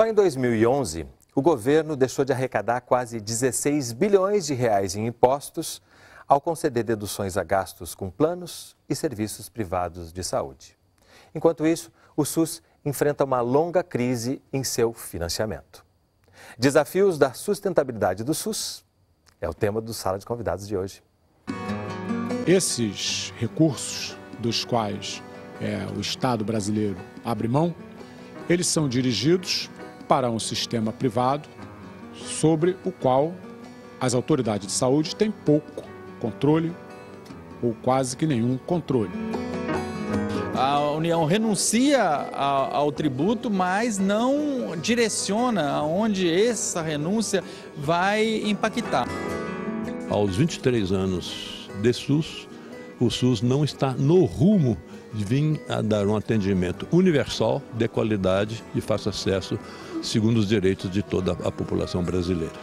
Só em 2011, o governo deixou de arrecadar quase 16 bilhões de reais em impostos ao conceder deduções a gastos com planos e serviços privados de saúde. Enquanto isso, o SUS enfrenta uma longa crise em seu financiamento. Desafios da sustentabilidade do SUS é o tema do Sala de Convidados de hoje. Esses recursos dos quais é, o Estado brasileiro abre mão, eles são dirigidos para um sistema privado sobre o qual as autoridades de saúde têm pouco controle ou quase que nenhum controle. A União renuncia ao tributo, mas não direciona aonde essa renúncia vai impactar. Aos 23 anos de SUS, o SUS não está no rumo de vir a dar um atendimento universal, de qualidade e fácil acesso segundo os direitos de toda a população brasileira.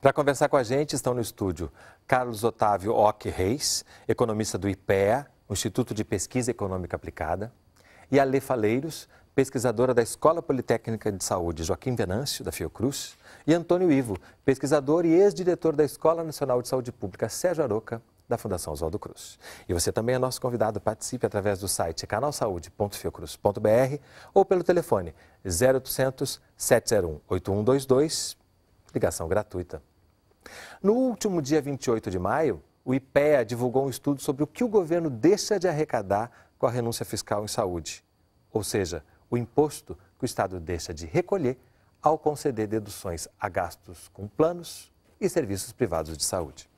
Para conversar com a gente estão no estúdio Carlos Otávio Ock Reis, economista do IPEA, Instituto de Pesquisa Econômica Aplicada, e Ale Faleiros, pesquisadora da Escola Politécnica de Saúde Joaquim Venâncio, da Fiocruz, e Antônio Ivo, pesquisador e ex-diretor da Escola Nacional de Saúde Pública Sérgio Aroca, da Fundação Oswaldo Cruz. E você também é nosso convidado. Participe através do site canalsaude.fiocruz.br ou pelo telefone 0800 701 8122, ligação gratuita. No último dia 28 de maio, o IPEA divulgou um estudo sobre o que o governo deixa de arrecadar com a renúncia fiscal em saúde, ou seja, o imposto que o Estado deixa de recolher ao conceder deduções a gastos com planos e serviços privados de saúde.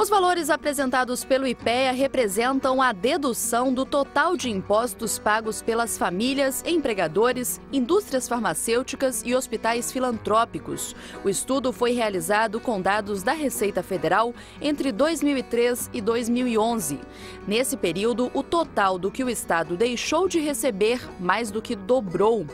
Os valores apresentados pelo IPEA representam a dedução do total de impostos pagos pelas famílias, empregadores, indústrias farmacêuticas e hospitais filantrópicos. O estudo foi realizado com dados da Receita Federal entre 2003 e 2011. Nesse período, o total do que o Estado deixou de receber mais do que dobrou.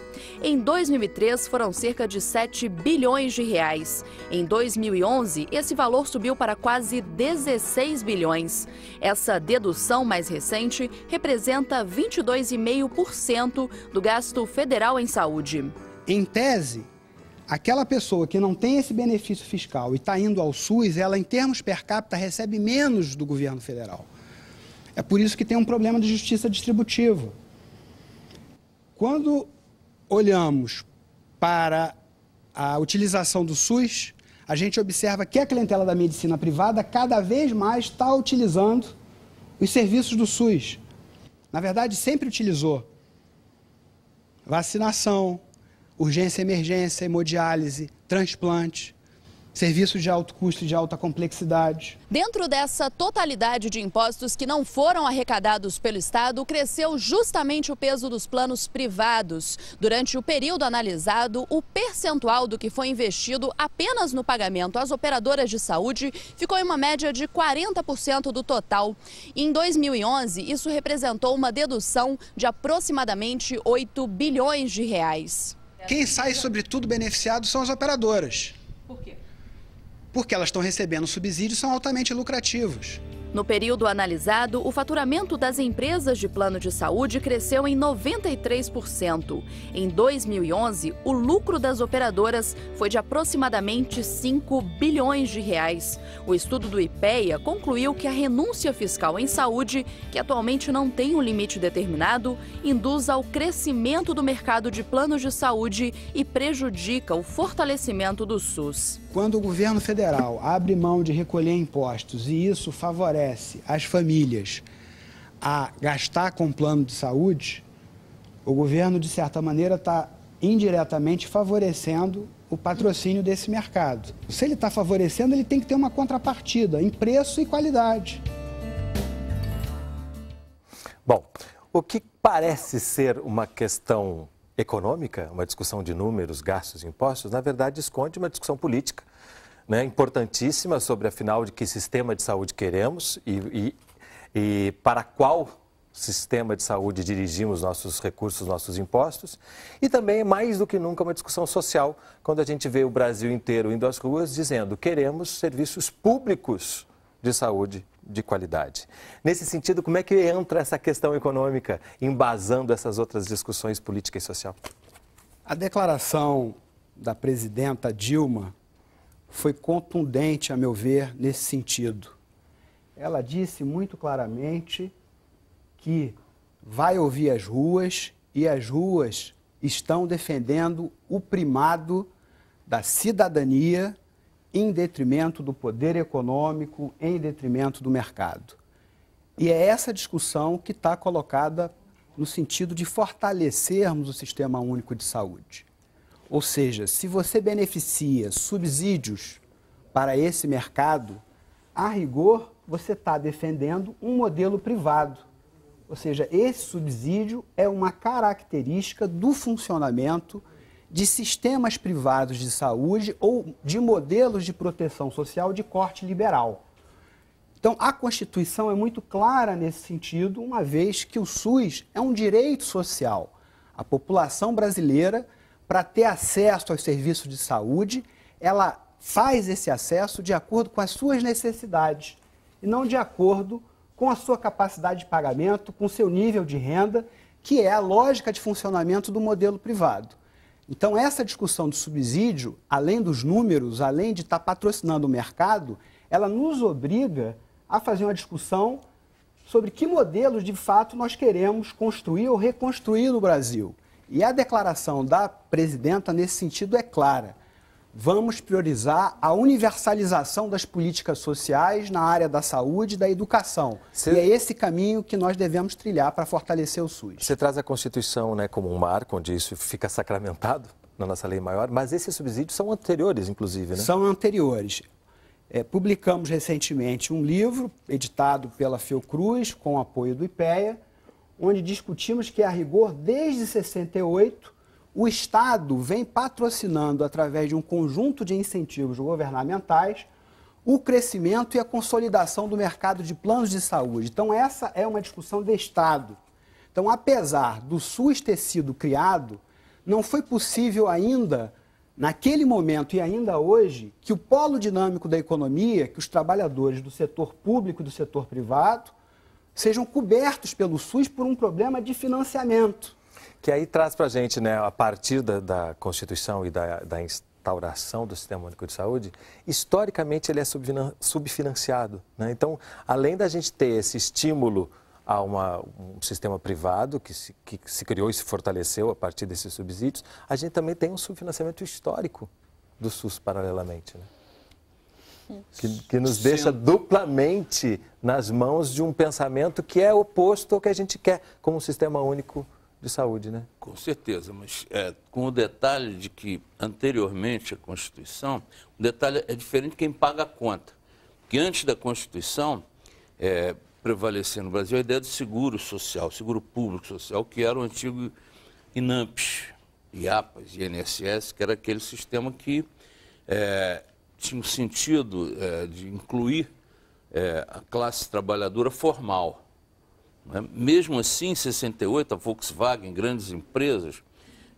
Em 2003, foram cerca de 7 bilhões de reais. Em 2011, esse valor subiu para quase 10 16 bilhões. Essa dedução mais recente representa 22,5% do gasto federal em saúde. Em tese, aquela pessoa que não tem esse benefício fiscal e está indo ao SUS, ela, em termos per capita, recebe menos do governo federal. É por isso que tem um problema de justiça distributiva. Quando olhamos para a utilização do SUS, a gente observa que a clientela da medicina privada cada vez mais está utilizando os serviços do SUS. Na verdade, sempre utilizou. Vacinação, urgência, emergência, hemodiálise, transplante serviços de alto custo e de alta complexidade. Dentro dessa totalidade de impostos que não foram arrecadados pelo Estado, cresceu justamente o peso dos planos privados. Durante o período analisado, o percentual do que foi investido apenas no pagamento às operadoras de saúde ficou em uma média de 40% do total. Em 2011, isso representou uma dedução de aproximadamente 8 bilhões de reais. Quem sai, sobretudo, beneficiado são as operadoras. Por quê? porque elas estão recebendo subsídios são altamente lucrativos. No período analisado, o faturamento das empresas de plano de saúde cresceu em 93%. Em 2011, o lucro das operadoras foi de aproximadamente 5 bilhões de reais. O estudo do IPEA concluiu que a renúncia fiscal em saúde, que atualmente não tem um limite determinado, induz ao crescimento do mercado de planos de saúde e prejudica o fortalecimento do SUS. Quando o governo federal abre mão de recolher impostos e isso favorece as famílias a gastar com plano de saúde, o governo, de certa maneira, está indiretamente favorecendo o patrocínio desse mercado. Se ele está favorecendo, ele tem que ter uma contrapartida em preço e qualidade. Bom, o que parece ser uma questão econômica, uma discussão de números, gastos, impostos, na verdade esconde uma discussão política né, importantíssima sobre, afinal, de que sistema de saúde queremos e, e, e para qual sistema de saúde dirigimos nossos recursos, nossos impostos. E também, mais do que nunca, uma discussão social, quando a gente vê o Brasil inteiro indo às ruas dizendo queremos serviços públicos de saúde de qualidade. Nesse sentido, como é que entra essa questão econômica embasando essas outras discussões política e social? A declaração da presidenta Dilma foi contundente, a meu ver, nesse sentido. Ela disse muito claramente que vai ouvir as ruas e as ruas estão defendendo o primado da cidadania em detrimento do poder econômico, em detrimento do mercado. E é essa discussão que está colocada no sentido de fortalecermos o sistema único de saúde. Ou seja, se você beneficia subsídios para esse mercado, a rigor você está defendendo um modelo privado. Ou seja, esse subsídio é uma característica do funcionamento de sistemas privados de saúde ou de modelos de proteção social de corte liberal. Então, a Constituição é muito clara nesse sentido, uma vez que o SUS é um direito social. A população brasileira, para ter acesso aos serviços de saúde, ela faz esse acesso de acordo com as suas necessidades e não de acordo com a sua capacidade de pagamento, com seu nível de renda, que é a lógica de funcionamento do modelo privado. Então, essa discussão de subsídio, além dos números, além de estar tá patrocinando o mercado, ela nos obriga a fazer uma discussão sobre que modelos de fato nós queremos construir ou reconstruir no Brasil. E a declaração da presidenta nesse sentido é clara vamos priorizar a universalização das políticas sociais na área da saúde e da educação. Cê... E é esse caminho que nós devemos trilhar para fortalecer o SUS. Você traz a Constituição né, como um marco onde isso fica sacramentado na nossa lei maior, mas esses subsídios são anteriores, inclusive, né? São anteriores. É, publicamos recentemente um livro editado pela Fiocruz, com apoio do IPEA, onde discutimos que, é a rigor, desde 68, o Estado vem patrocinando, através de um conjunto de incentivos governamentais, o crescimento e a consolidação do mercado de planos de saúde. Então, essa é uma discussão de Estado. Então, apesar do SUS ter sido criado, não foi possível ainda, naquele momento e ainda hoje, que o polo dinâmico da economia, que os trabalhadores do setor público e do setor privado, sejam cobertos pelo SUS por um problema de financiamento. Que aí traz para a gente, né, a partir da, da Constituição e da, da instauração do Sistema Único de Saúde, historicamente ele é subfinanciado. Né? Então, além da gente ter esse estímulo a uma, um sistema privado que se, que se criou e se fortaleceu a partir desses subsídios, a gente também tem um subfinanciamento histórico do SUS paralelamente. Né? Que, que, nos deixa duplamente nas mãos de um pensamento que é oposto ao que a gente quer como um sistema único de saúde, né? Com certeza, mas é, com o detalhe de que anteriormente à Constituição, o detalhe é diferente quem paga a conta. Porque antes da Constituição, é, prevalecer no Brasil a ideia do seguro social, seguro público social, que era o antigo INAMPS, IAPAS, INSS, que era aquele sistema que é, tinha um sentido é, de incluir é, a classe trabalhadora formal. Né? Mesmo assim, em 68, a Volkswagen, grandes empresas,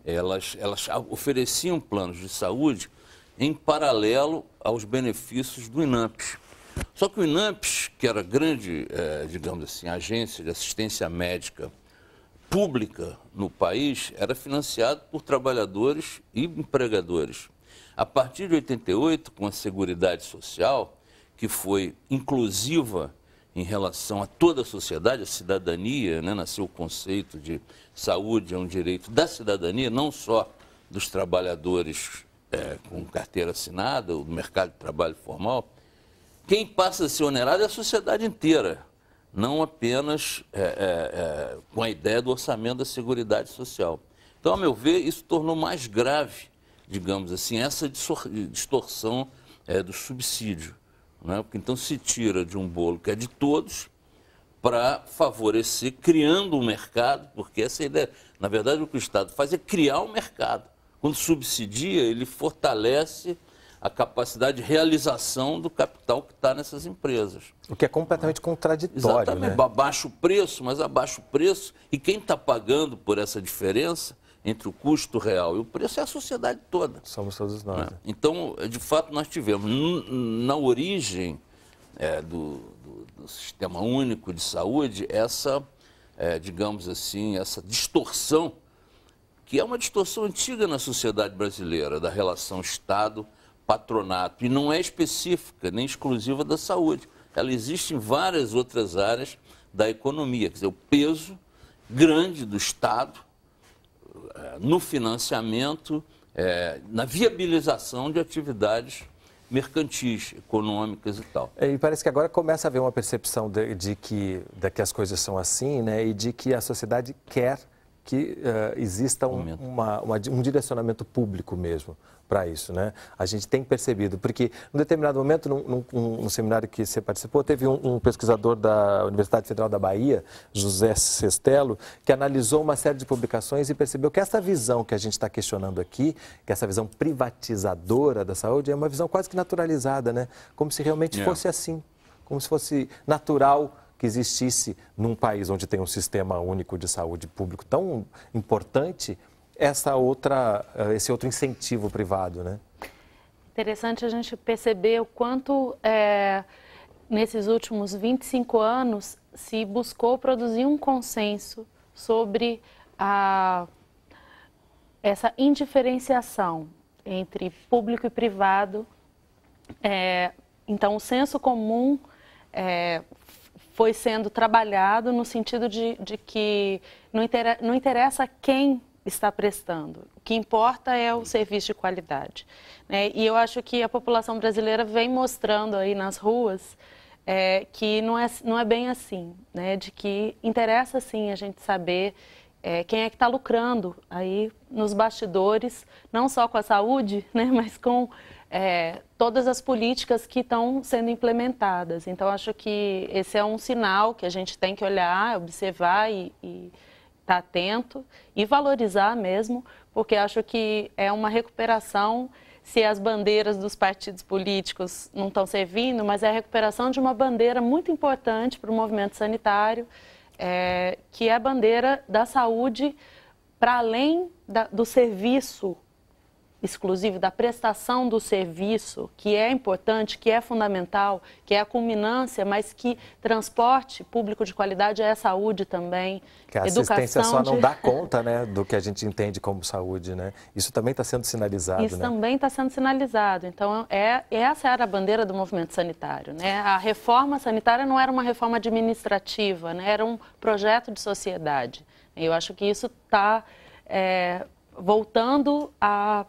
elas, elas ofereciam planos de saúde em paralelo aos benefícios do INAMPS. Só que o INAMPS, que era grande, é, digamos assim, agência de assistência médica pública no país, era financiado por trabalhadores e empregadores. A partir de 88, com a Seguridade Social, que foi inclusiva em relação a toda a sociedade, a cidadania, né? nasceu o conceito de saúde é um direito da cidadania, não só dos trabalhadores é, com carteira assinada, ou do mercado de trabalho formal. Quem passa a ser onerado é a sociedade inteira, não apenas é, é, é com a ideia do orçamento da Seguridade Social. Então, a meu ver, isso tornou mais grave, digamos assim, essa distorção é, do subsídio. Né? Porque então se tira de um bolo que é de todos para favorecer, criando um mercado, porque essa ideia, na verdade, o que o Estado faz é criar um mercado. Quando subsidia, ele fortalece a capacidade de realização do capital que está nessas empresas. O que é completamente contraditório. Exatamente. Né? Abaixa o preço, mas abaixa o preço. E quem está pagando por essa diferença entre o custo real e o preço é a sociedade toda. Somos todos nós. Né? Né? Então, de fato, nós tivemos, na origem é, do, do, do, sistema único de saúde, essa, é, digamos assim, essa distorção, que é uma distorção antiga na sociedade brasileira, da relação Estado-patronato, e não é específica nem exclusiva da saúde. Ela existe em várias outras áreas da economia, quer dizer, o peso grande do Estado eh, no financiamento, é, na viabilização de atividades mercantis, econômicas e tal. É, e parece que agora começa a haver uma percepção de, de, que, de que as coisas são assim, né? E de que a sociedade quer que uh, exista um, uma, uma, um direcionamento público mesmo para isso, né? A gente tem percebido, porque em determinado momento, num, num, num seminário que você participou, teve um, um, pesquisador da Universidade Federal da Bahia, José Sestelo, que analisou uma série de publicações e percebeu que essa visão que a gente está questionando aqui, que essa visão privatizadora da saúde, é uma visão quase que naturalizada, né? Como se realmente yeah. É. fosse assim, como se fosse natural que existisse num país onde tem um sistema único de saúde público tão importante essa outra, eh, esse outro incentivo privado, né? Interessante a gente perceber o quanto é, nesses últimos 25 anos se buscou produzir um consenso sobre a, essa indiferenciação entre público e privado. É, então, o senso comum é, foi sendo trabalhado no sentido de, de que não interessa, não interessa quem está prestando. O que importa é o serviço de qualidade. Né? E eu acho que a população brasileira vem mostrando aí nas ruas é, que não é, não é bem assim, né? de que interessa sim a gente saber é, quem é que está lucrando aí nos bastidores, não só com a saúde, né? mas com é, todas as políticas que estão sendo implementadas. Então, acho que esse é um sinal que a gente tem que olhar, observar e estar tá atento e valorizar mesmo, porque acho que é uma recuperação. Se as bandeiras dos partidos políticos não estão servindo, mas é a recuperação de uma bandeira muito importante para o movimento sanitário, é, que é a bandeira da saúde para além da, do serviço exclusivo da prestação do serviço, que é importante, que é fundamental, que é a culminância, mas que transporte público de qualidade é saúde também. Que a educação assistência só de... não dá conta né, do que a gente entende como saúde, né? Isso também está sendo sinalizado. Isso né? também está sendo sinalizado. Então, é, essa era a bandeira do movimento sanitário. Né? A reforma sanitária não era uma reforma administrativa, né? era um projeto de sociedade. Eu acho que isso está é, voltando a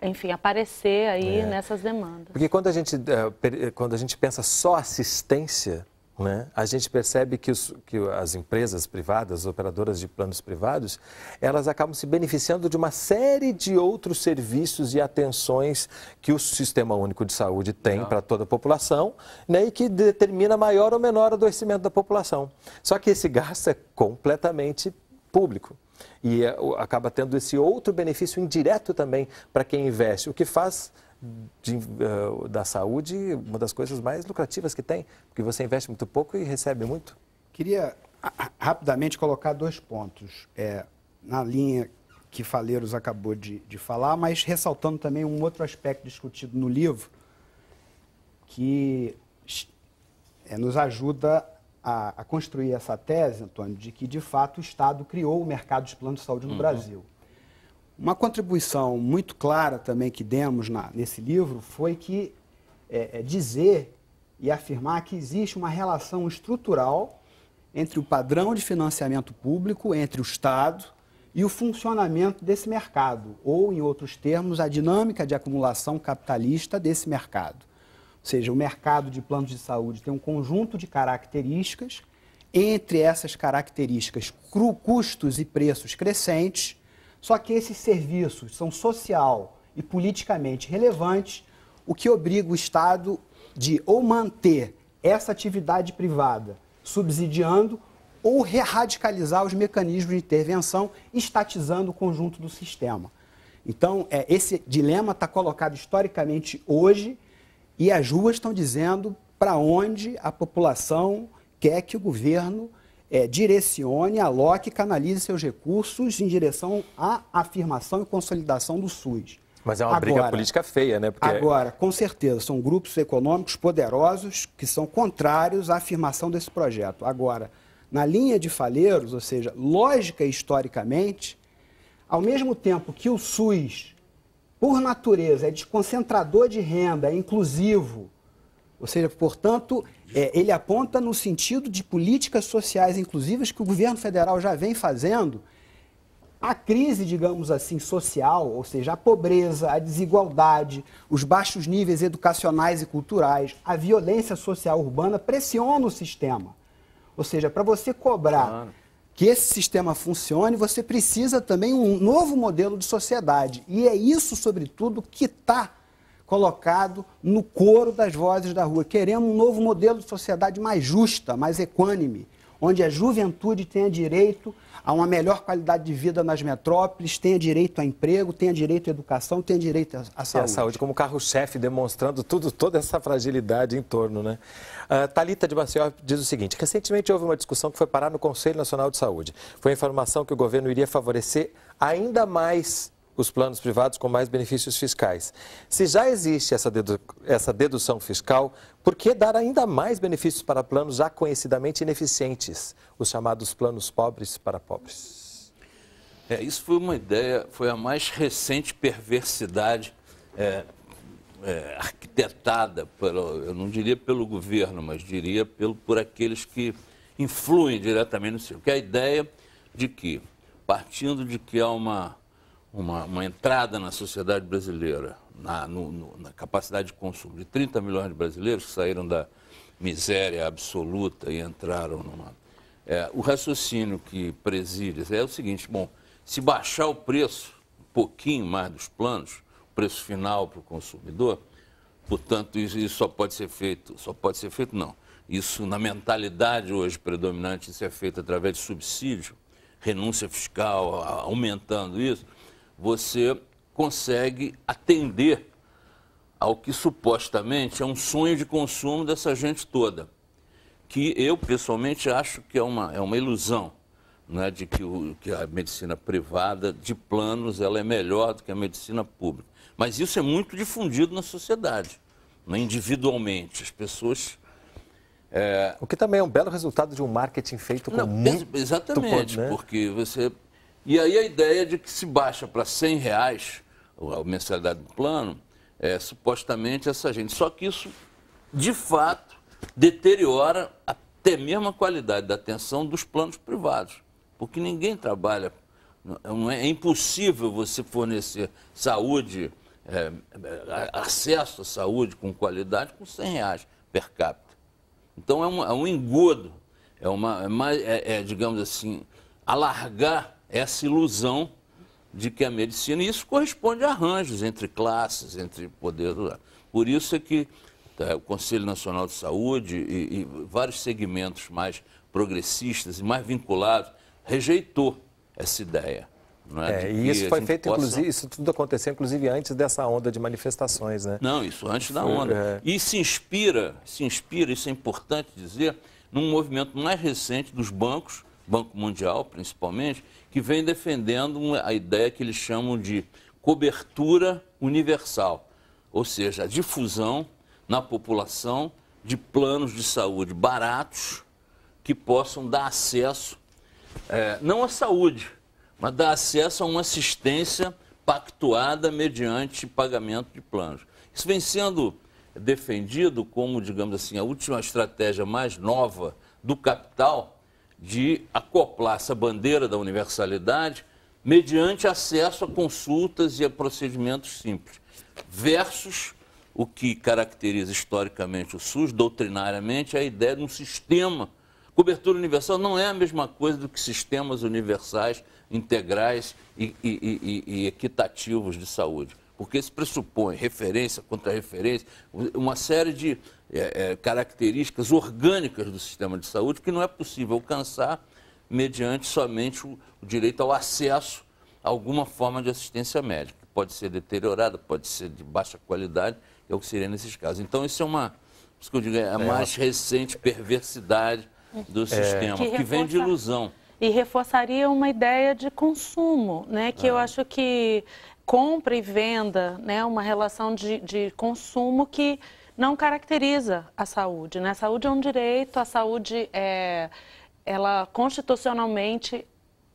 enfim, aparecer aí é. nessas demandas. Porque quando a gente, eh, eh, quando a gente pensa só assistência, né, a gente percebe que, os, que as empresas privadas, as operadoras de planos privados, elas acabam se beneficiando de uma série de outros serviços e atenções que o Sistema Único de Saúde tem para toda a população né, e que determina maior ou menor adoecimento da população. Só que esse gasto é completamente público. E é, acaba tendo esse outro benefício indireto também para quem investe, o que faz de, uh, da saúde uma das coisas mais lucrativas que tem, porque você investe muito pouco e recebe muito. Queria rapidamente colocar dois pontos é, na linha que Faleiros acabou de, de falar, mas ressaltando também um outro aspecto discutido no livro que é, nos ajuda a, a, construir essa tese, Antônio, de que de fato o Estado criou o mercado de plano de saúde no uhum. Brasil. Uma contribuição muito clara também que demos na, nesse livro foi que é, é dizer e afirmar que existe uma relação estrutural entre o padrão de financiamento público, entre o Estado e o funcionamento desse mercado, ou, em outros termos, a dinâmica de acumulação capitalista desse mercado. Ou seja, o mercado de planos de saúde tem um conjunto de características, entre essas características, custos e preços crescentes, só que esses serviços são social e politicamente relevantes, o que obriga o Estado de ou manter essa atividade privada subsidiando ou radicalizar os mecanismos de intervenção, estatizando o conjunto do sistema. Então, é, esse dilema está colocado historicamente hoje e as ruas estão dizendo para onde a população quer que o governo é, direcione, aloque, canalize seus recursos em direção à afirmação e consolidação do SUS. Mas é uma agora, briga política feia, né? Porque... Agora, com certeza, são grupos econômicos poderosos que são contrários à afirmação desse projeto. Agora, na linha de falheiros, ou seja, lógica e historicamente, ao mesmo tempo que o SUS por natureza, é desconcentrador de renda, é inclusivo. Ou seja, portanto, é, ele aponta no sentido de políticas sociais inclusivas que o governo federal já vem fazendo. A crise, digamos assim, social, ou seja, a pobreza, a desigualdade, os baixos níveis educacionais e culturais, a violência social urbana pressiona o sistema. Ou seja, para você cobrar claro que esse sistema funcione, você precisa também um novo modelo de sociedade. E é isso, sobretudo, que está colocado no coro das vozes da rua. Queremos um novo modelo de sociedade mais justa, mais equânime, onde a juventude tenha direito a uma melhor qualidade de vida nas metrópoles, tenha direito a emprego, tenha direito à educação, tenha direito à saúde. E a saúde como carro-chefe, demonstrando tudo, toda essa fragilidade em torno, né? Uh, ah, Talita de Maceió diz o seguinte: recentemente houve uma discussão que foi parar no Conselho Nacional de Saúde. Foi a informação que o governo iria favorecer ainda mais os planos privados com mais benefícios fiscais. Se já existe essa, dedu essa dedução fiscal, por que dar ainda mais benefícios para planos já conhecidamente ineficientes, os chamados planos pobres para pobres? É, isso foi uma ideia, foi a mais recente perversidade é, é, arquitetada, pelo, eu não diria pelo governo, mas diria pelo, por aqueles que influem diretamente no sistema. Que é a ideia de que, partindo de que há uma, uma, uma entrada na sociedade brasileira, na, no, no, na capacidade de consumo de 30 milhões de brasileiros que saíram da miséria absoluta e entraram numa. É, o raciocínio que preside é o seguinte: bom, se baixar o preço um pouquinho mais dos planos, preço final para o consumidor. Portanto, isso, isso, só pode ser feito, só pode ser feito não. Isso, na mentalidade hoje predominante, isso é feito através de subsídio, renúncia fiscal, aumentando isso, você consegue atender ao que supostamente é um sonho de consumo dessa gente toda. Que eu, pessoalmente, acho que é uma, é uma ilusão. Né, de que, o, que, a medicina privada de planos ela é melhor do que a medicina pública. Mas isso é muito difundido na sociedade, né, individualmente. As pessoas. É... O que também é um belo resultado de um marketing feito com Não, muito... Exatamente, né? porque você. E aí a ideia de que se baixa para 100 reais a mensalidade do plano, é, supostamente essa gente. Só que isso, de fato, deteriora até mesmo a qualidade da atenção dos planos privados. Porque ninguém trabalha. É, é impossível você fornecer saúde, é, é, acesso à saúde com qualidade com 100 reais per capita. Então é um, é um engodo, é, uma, é, mais, é, é, digamos assim, alargar essa ilusão de que a medicina, e isso corresponde a arranjos entre classes, entre poderes Por isso é que tá, o Conselho Nacional de Saúde e, e vários segmentos mais progressistas e mais vinculados rejeitou essa ideia. É? É, e isso foi feito, possa... inclusive, isso tudo aconteceu, inclusive, antes dessa onda de manifestações, né? Não, isso antes da onda. É... E se inspira, se inspira, isso é importante dizer, num movimento mais recente dos bancos, Banco Mundial principalmente, que vem defendendo a ideia que eles chamam de cobertura universal, ou seja, a difusão na população de planos de saúde baratos que possam dar acesso, é, não à saúde, mas dá acesso a uma assistência pactuada mediante pagamento de planos. Isso vem sendo defendido como, digamos assim, a última estratégia mais nova do capital de acoplar essa bandeira da universalidade mediante acesso a consultas e a procedimentos simples, versus o que caracteriza historicamente o SUS, doutrinariamente, a ideia de um sistema. Cobertura universal não é a mesma coisa do que sistemas universais integrais e, e, e, e equitativos de saúde porque isso pressupõe referência contra referência, uma série de é, é, características orgânicas do sistema de saúde que não é possível alcançar mediante somente o, o, direito ao acesso a alguma forma de assistência médica, que pode ser deteriorada, pode ser de baixa qualidade, é o que seria nesses casos. Então, isso é uma, isso que eu digo, é a é, mais recente perversidade do é. sistema, que, que vem de ilusão e reforçaria uma ideia de consumo, né? Que eu é. acho que compra e venda, né? Uma relação de, de consumo que não caracteriza a saúde, né? A saúde é um direito, a saúde é, ela constitucionalmente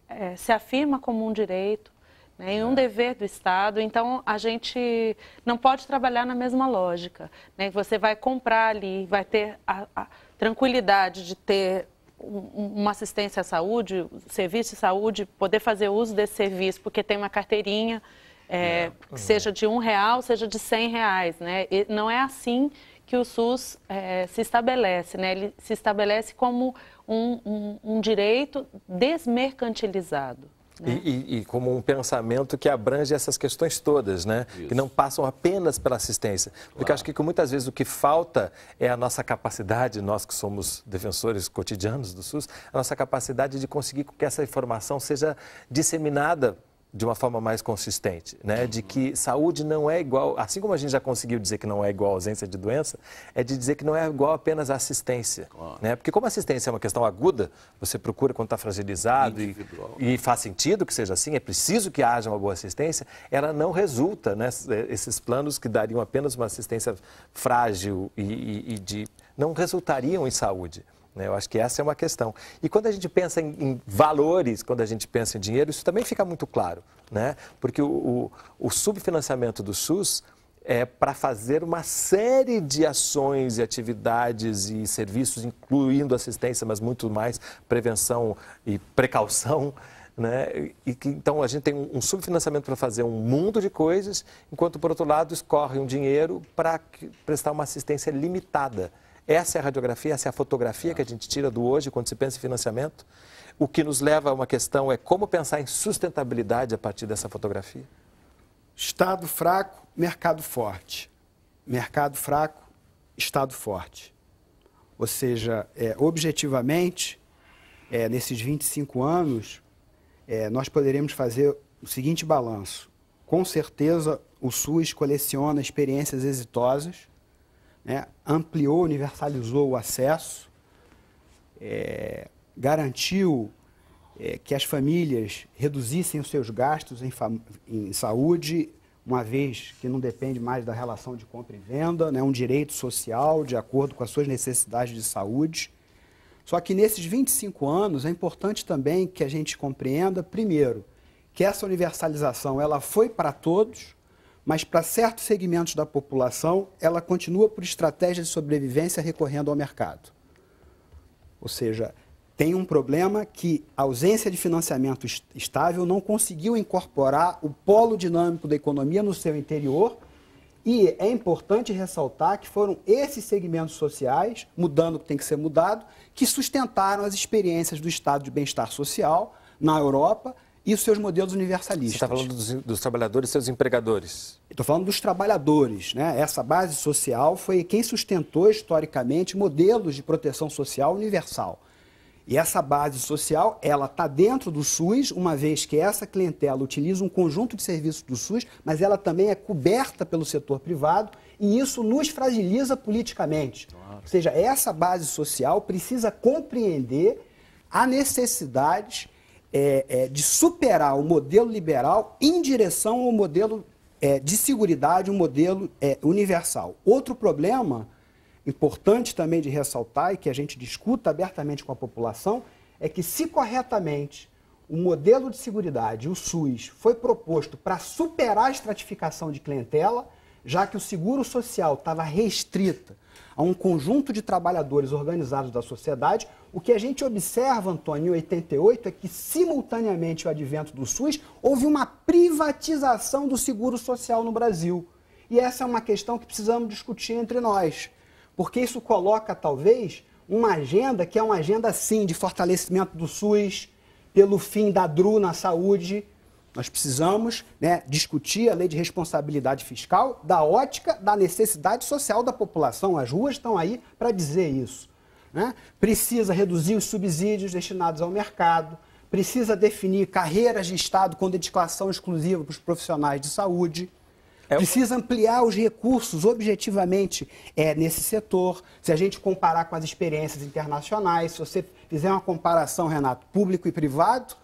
é, se afirma como um direito né, e um é. dever do Estado. Então, a gente não pode trabalhar na mesma lógica. Né? Você vai comprar ali, vai ter a, a tranquilidade de ter uma assistência à saúde, serviço de saúde, poder fazer uso desse serviço, porque tem uma carteirinha, é, uhum. seja de um real, seja de cem reais, né? E não é assim que o SUS é, se estabelece, né? Ele se estabelece como um, um, um direito desmercantilizado. Né? E, e, e, como um pensamento que abrange essas questões todas, né? Isso. Que não passam apenas pela assistência. Porque claro. acho que, que muitas vezes o que falta é a nossa capacidade, nós que somos defensores cotidianos do SUS, a nossa capacidade de conseguir que essa informação seja disseminada de uma forma mais consistente, né? De que saúde não é igual, assim como a gente já conseguiu dizer que não é igual ausência de doença, é de dizer que não é igual apenas à assistência, claro. né? Porque como assistência é uma questão aguda, você procura quando está fragilizado e, e, faz sentido que seja assim, é preciso que haja uma boa assistência, ela não resulta, né? Esses planos que dariam apenas uma assistência frágil e, e, e de não resultariam em saúde. Né? Eu acho que essa é uma questão. E quando a gente pensa em, em, valores, quando a gente pensa em dinheiro, isso também fica muito claro, né? Porque o, o, o subfinanciamento do SUS é para fazer uma série de ações e atividades e serviços, incluindo assistência, mas muito mais prevenção e precaução. Né? E que, então a gente tem um, um subfinanciamento para fazer um mundo de coisas, enquanto por outro lado escorre um dinheiro para prestar uma assistência limitada. Essa é a radiografia, essa é a fotografia que a gente tira do hoje quando se pensa em financiamento. O que nos leva a uma questão é como pensar em sustentabilidade a partir dessa fotografia. Estado fraco, mercado forte. Mercado fraco, Estado forte. Ou seja, é, objetivamente, é, nesses 25 anos, é, nós poderemos fazer o seguinte balanço. Com certeza, o SUS coleciona experiências exitosas né, ampliou, universalizou o acesso, é, garantiu é, que as famílias reduzissem os seus gastos em, em, saúde, uma vez que não depende mais da relação de compra e venda, né, um direito social de acordo com as suas necessidades de saúde. Só que nesses 25 anos é importante também que a gente compreenda, primeiro, que essa universalização ela foi para todos, mas para certos segmentos da população, ela continua por estratégia de sobrevivência recorrendo ao mercado. Ou seja, tem um problema que a ausência de financiamento estável não conseguiu incorporar o polo dinâmico da economia no seu interior. E é importante ressaltar que foram esses segmentos sociais, mudando o que tem que ser mudado, que sustentaram as experiências do estado de bem-estar social na Europa e seus modelos universalistas. Você está falando dos, dos trabalhadores e seus empregadores. Estou falando dos trabalhadores. Né? Essa base social foi quem sustentou historicamente modelos de proteção social universal. E essa base social, ela está dentro do SUS, uma vez que essa clientela utiliza um conjunto de serviços do SUS, mas ela também é coberta pelo setor privado e isso nos fragiliza politicamente. Claro. Ou seja, essa base social precisa compreender a necessidade é, é, de superar o modelo liberal em direção ao modelo é, de segurança, um modelo é, universal. Outro problema importante também de ressaltar e que a gente discuta abertamente com a população é que, se corretamente o modelo de segurança, o SUS, foi proposto para superar a estratificação de clientela, já que o seguro social estava restrita a um conjunto de trabalhadores organizados da sociedade. O que a gente observa, Antônio, em 88, é que, simultaneamente ao advento do SUS, houve uma privatização do seguro social no Brasil. E essa é uma questão que precisamos discutir entre nós, porque isso coloca, talvez, uma agenda que é uma agenda, sim, de fortalecimento do SUS, pelo fim da DRU na saúde nós precisamos né, discutir a lei de responsabilidade fiscal da ótica da necessidade social da população. As ruas estão aí para dizer isso. Né? Precisa reduzir os subsídios destinados ao mercado, precisa definir carreiras de Estado com dedicação exclusiva para os profissionais de saúde. É. Precisa ampliar os recursos objetivamente é, nesse setor. Se a gente comparar com as experiências internacionais, se você fizer uma comparação, Renato, público e privado,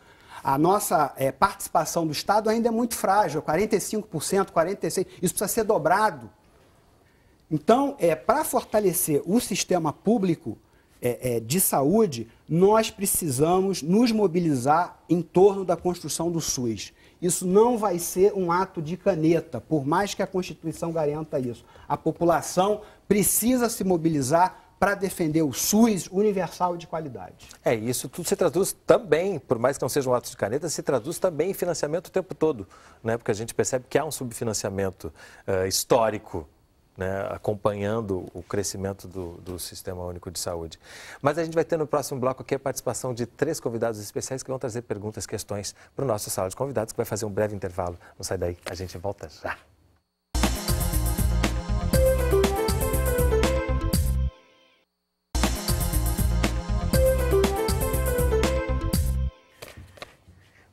a nossa é, participação do Estado ainda é muito frágil, 45%, é 46%, isso precisa ser dobrado. Então, é, para fortalecer o sistema público é, é, de saúde, nós precisamos nos mobilizar em torno da construção do SUS. Isso não vai ser um ato de caneta, por mais que a Constituição garanta isso. A população precisa se mobilizar para defender o SUS universal de qualidade. É, isso tudo se traduz também, por mais que não seja um ato de caneta, se traduz também em financiamento o tempo todo, né? porque a gente percebe que há um subfinanciamento uh, histórico né, acompanhando o crescimento do, do, Sistema Único de Saúde. Mas a gente vai ter no próximo bloco aqui a participação de três convidados especiais que vão trazer perguntas, questões para o nosso sala de convidados, que vai fazer um breve intervalo. Não sai daí, a gente volta já.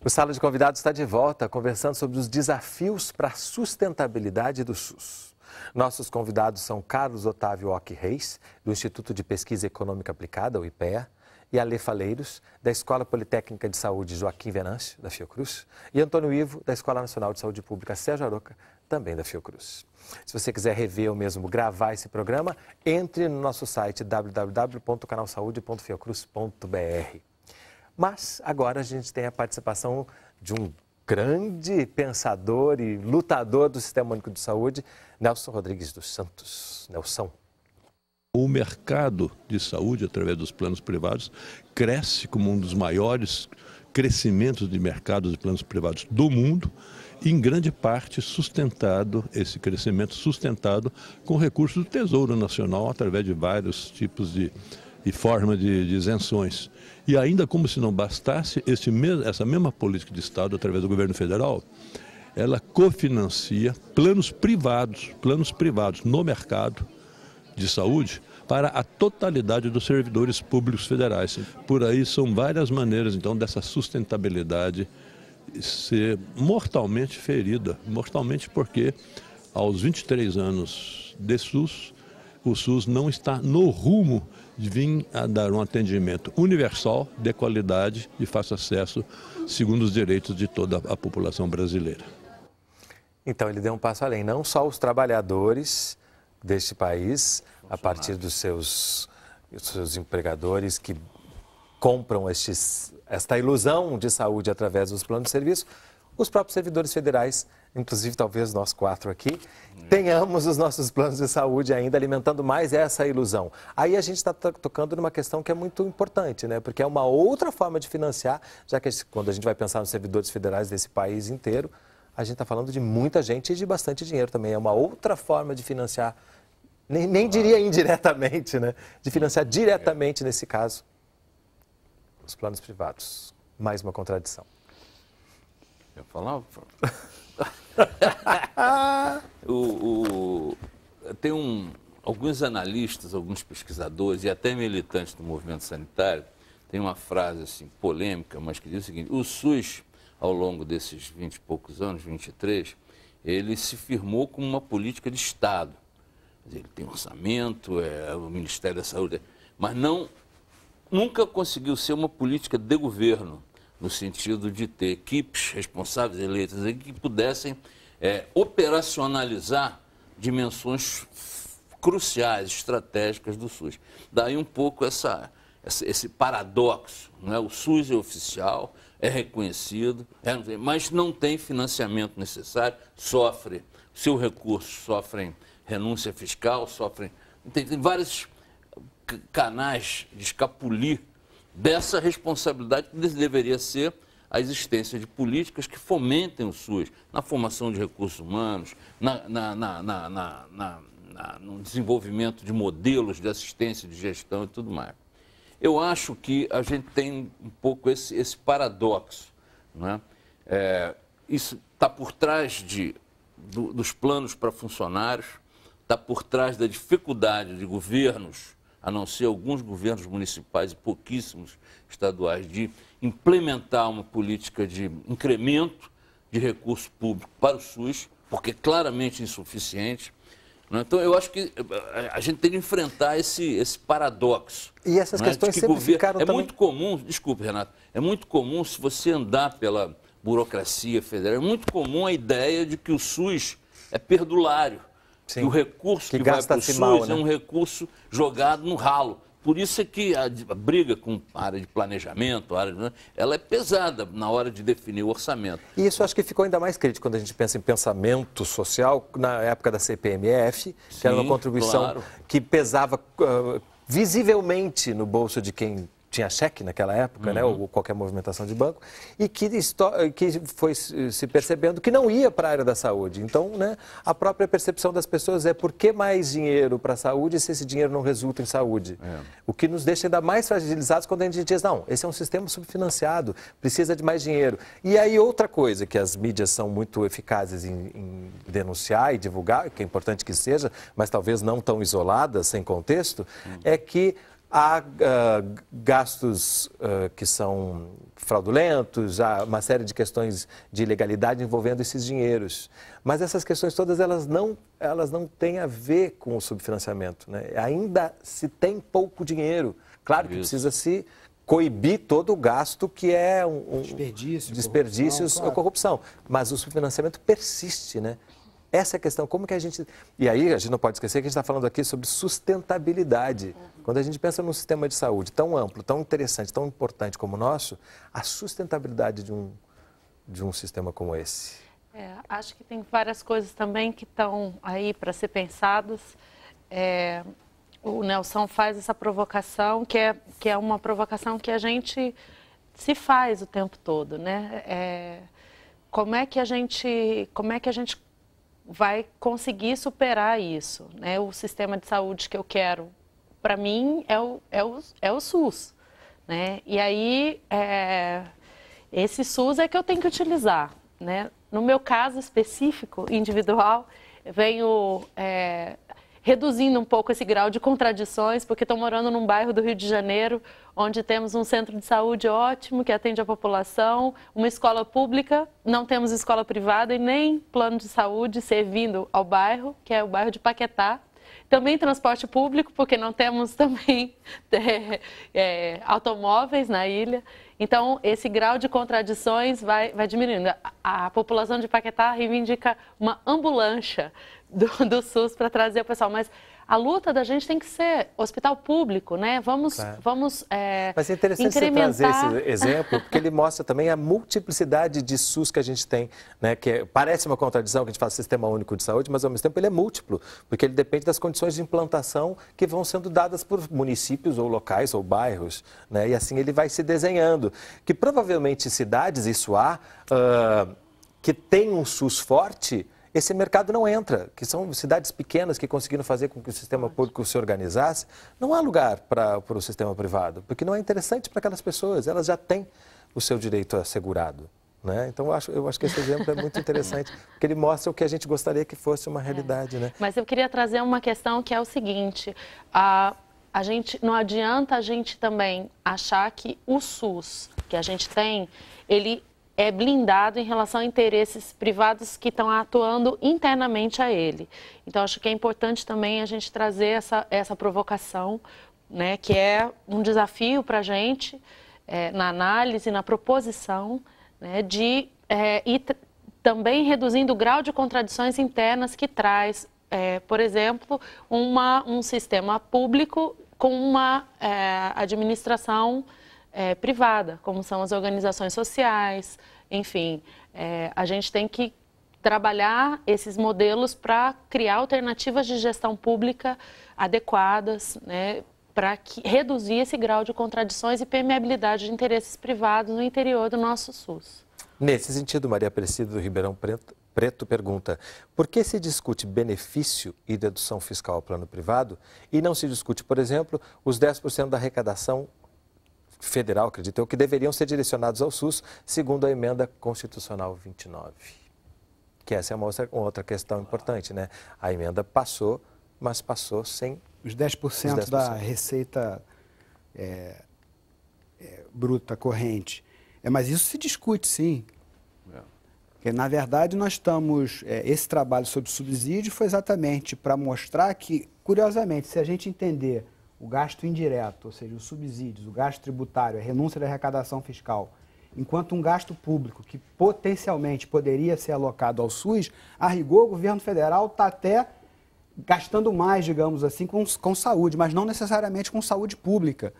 O Sala de Convidados está de volta conversando sobre os desafios para a sustentabilidade do SUS. Nossos convidados são Carlos Otávio Ock Reis, do Instituto de Pesquisa Econômica Aplicada, o IPEA, e Ale Faleiros, da Escola Politécnica de Saúde Joaquim Venâncio, da Fiocruz, e Antônio Ivo, da Escola Nacional de Saúde Pública Sérgio Aroca, também da Fiocruz. Se você quiser rever ou mesmo gravar esse programa, entre no nosso site www.canalsaude.fiocruz.br. Mas agora a gente tem a participação de um grande pensador e lutador do Sistema Único de Saúde, Nelson Rodrigues dos Santos. Nelson. O mercado de saúde, através dos planos privados, cresce como um dos maiores crescimentos de mercados de planos privados do mundo, em grande parte sustentado, esse crescimento sustentado com recursos do Tesouro Nacional, através de vários tipos de e forma de, de isenções. E ainda como se não bastasse, esse, essa mesma política de Estado, através do governo federal, ela cofinancia planos privados, planos privados no mercado de saúde para a totalidade dos servidores públicos federais. Por aí são várias maneiras, então, dessa sustentabilidade ser mortalmente ferida, mortalmente porque aos 23 anos de SUS, o SUS não está no rumo vim a dar um atendimento universal, de qualidade e fácil acesso, segundo os direitos de toda a população brasileira. Então, ele deu um passo além, não só os trabalhadores deste país, a partir dos seus, dos seus empregadores que compram estes, esta ilusão de saúde através dos planos de serviço, os próprios servidores federais inclusive talvez nós quatro aqui, tenhamos os nossos planos de saúde ainda alimentando mais essa ilusão. Aí a gente está tocando numa questão que é muito importante, né? Porque é uma outra forma de financiar, já que quando a gente vai pensar nos servidores federais desse país inteiro, a gente está falando de muita gente e de bastante dinheiro também. É uma outra forma de financiar, nem, nem diria indiretamente, né? De financiar diretamente, nesse caso, os planos privados. Mais uma contradição. Eu falava. o, o, tem um, alguns analistas, alguns pesquisadores e até militantes do movimento sanitário tem uma frase assim polêmica, mas que diz o seguinte: o SUS, ao longo desses 20 e poucos anos, 23, ele se firmou como uma política de Estado. Ele tem orçamento, é o Ministério da Saúde, é, mas não nunca conseguiu ser uma política de governo no sentido de ter equipes responsáveis eleitas que pudessem é, operacionalizar dimensões cruciais, estratégicas do SUS. Daí um pouco essa, esse paradoxo. Né? O SUS é oficial, é reconhecido, é, mas não tem financiamento necessário, sofre. Seu recurso sofrem renúncia fiscal, sofrem. Tem, tem vários canais de escapulir dessa responsabilidade que deveria ser a existência de políticas que fomentem o SUS na formação de recursos humanos, na, na, na, na no desenvolvimento de modelos de assistência, de gestão e tudo mais. Eu acho que a gente tem um pouco esse, esse paradoxo. Né? É, isso está por trás de, do, dos planos para funcionários, está por trás da dificuldade de governos a não ser alguns governos municipais e pouquíssimos estaduais, de implementar uma política de incremento de recurso público para o SUS, porque é claramente insuficiente. Né? Então, eu acho que eh, a gente tem que enfrentar esse, esse paradoxo. E essas né? questões que sempre governo... ficaram É também... muito comum, desculpe, Renato, é muito comum se você andar pela burocracia federal, é muito comum a ideia de que o SUS é perdulário. Sim. Que o recurso que, que vai para o SUS mal, é né? é um recurso jogado no ralo. Por isso é que a, a briga com a área de planejamento, área ela é pesada na hora de definir o orçamento. E isso acho que ficou ainda mais crítico quando a gente pensa em pensamento social, na época da CPMF, Sim, que era uma contribuição claro. que pesava uh, visivelmente no bolso de quem tinha cheque naquela época, né, uhum. né, ou qualquer movimentação de banco, e que, que foi se percebendo que não ia para a área da saúde. Então, né, a própria percepção das pessoas é por que mais dinheiro para a saúde se esse dinheiro não resulta em saúde? É. O que nos deixa ainda mais fragilizados quando a gente diz, não, esse é um sistema subfinanciado, precisa de mais dinheiro. E aí outra coisa que as mídias são muito eficazes em, em denunciar e divulgar, que é importante que seja, mas talvez não tão isoladas, sem contexto, uhum. é que há uh, gastos uh, que são fraudulentos, há uma série de questões de ilegalidade envolvendo esses dinheiros. Mas essas questões todas, elas não, elas não têm a ver com o subfinanciamento. Né? Ainda se tem pouco dinheiro. Claro que Isso. precisa se coibir todo o gasto que é um, um desperdício, desperdícios corrupção, claro. ou corrupção. Mas o subfinanciamento persiste, né? Essa é a questão, como que a gente... E aí a gente não pode esquecer que a gente está falando aqui sobre sustentabilidade. Uhum. Quando a gente pensa num sistema de saúde tão amplo, tão interessante, tão importante como o nosso, a sustentabilidade de um, de um sistema como esse. É, acho que tem várias coisas também que estão aí para ser pensadas. É, o Nelson faz essa provocação, que é, que é uma provocação que a gente se faz o tempo todo, né? É, como é que a gente, como é que a gente vai conseguir superar isso. Né? O sistema de saúde que eu quero, para mim, é o, é o, é o SUS. Né? E aí, é, esse SUS é que eu tenho que utilizar. Né? No meu caso específico, individual, venho é, reduzindo um pouco esse grau de contradições, porque estou morando num bairro do Rio de Janeiro, onde temos um centro de saúde ótimo que atende a população, uma escola pública, não temos escola privada e nem plano de saúde servindo ao bairro, que é o bairro de Paquetá, também transporte público, porque não temos também é, é, automóveis na ilha. Então, esse grau de contradições vai, vai diminuindo. A, a população de Paquetá reivindica uma ambulância do, do SUS para trazer o pessoal. Mas a luta da gente tem que ser hospital público, né? Vamos, claro. vamos é, Mas é interessante incrementar... você trazer esse exemplo, porque ele mostra também a multiplicidade de SUS que a gente tem, né? Que é, parece uma contradição que a gente fala sistema único de saúde, mas ao mesmo tempo ele é múltiplo, porque ele depende das condições de implantação que vão sendo dadas por municípios ou locais ou bairros, né? E assim ele vai se desenhando, que provavelmente cidades isso há uh, que tem um SUS forte esse mercado não entra, que são cidades pequenas que conseguiram fazer com que o sistema público se organizasse. Não há lugar para o sistema privado, porque não é interessante para aquelas pessoas, elas já têm o seu direito assegurado. Né? Então, eu acho, eu acho que esse exemplo é muito interessante, porque ele mostra o que a gente gostaria que fosse uma é. realidade. É. Né? Mas eu queria trazer uma questão que é o seguinte: a, a gente, não adianta a gente também achar que o SUS que a gente tem, ele é blindado em relação a interesses privados que estão atuando internamente a ele. Então, acho que é importante também a gente trazer essa, essa provocação, né, que é um desafio para a gente é, na análise, na proposição, né, de é, ir também reduzindo o grau de contradições internas que traz, é, por exemplo, uma, um sistema público com uma é, administração é, privada, como são as organizações sociais, enfim, é, a gente tem que trabalhar esses modelos para criar alternativas de gestão pública adequadas, né, para reduzir esse grau de contradições e permeabilidade de interesses privados no interior do nosso SUS. Nesse sentido, Maria Precida do Ribeirão Preto, Preto pergunta: por que se discute benefício e dedução fiscal ao plano privado e não se discute, por exemplo, os 10% da arrecadação federal, acredito eu, que deveriam ser direcionados ao SUS, segundo a emenda constitucional 29. Que essa é uma outra, questão importante, né? A emenda passou, mas passou sem. Os 10%, os 10%. da receita é, é, bruta corrente. É, mas isso se discute, sim. É. Porque Na verdade, nós estamos. É, esse trabalho sobre subsídio foi exatamente para mostrar que, curiosamente, se a gente entender o gasto indireto, ou seja, os subsídios, o gasto tributário, a renúncia da arrecadação fiscal, enquanto um gasto público que potencialmente poderia ser alocado ao SUS, a rigor o governo federal está até gastando mais, digamos assim, com, com saúde, mas não necessariamente com saúde pública.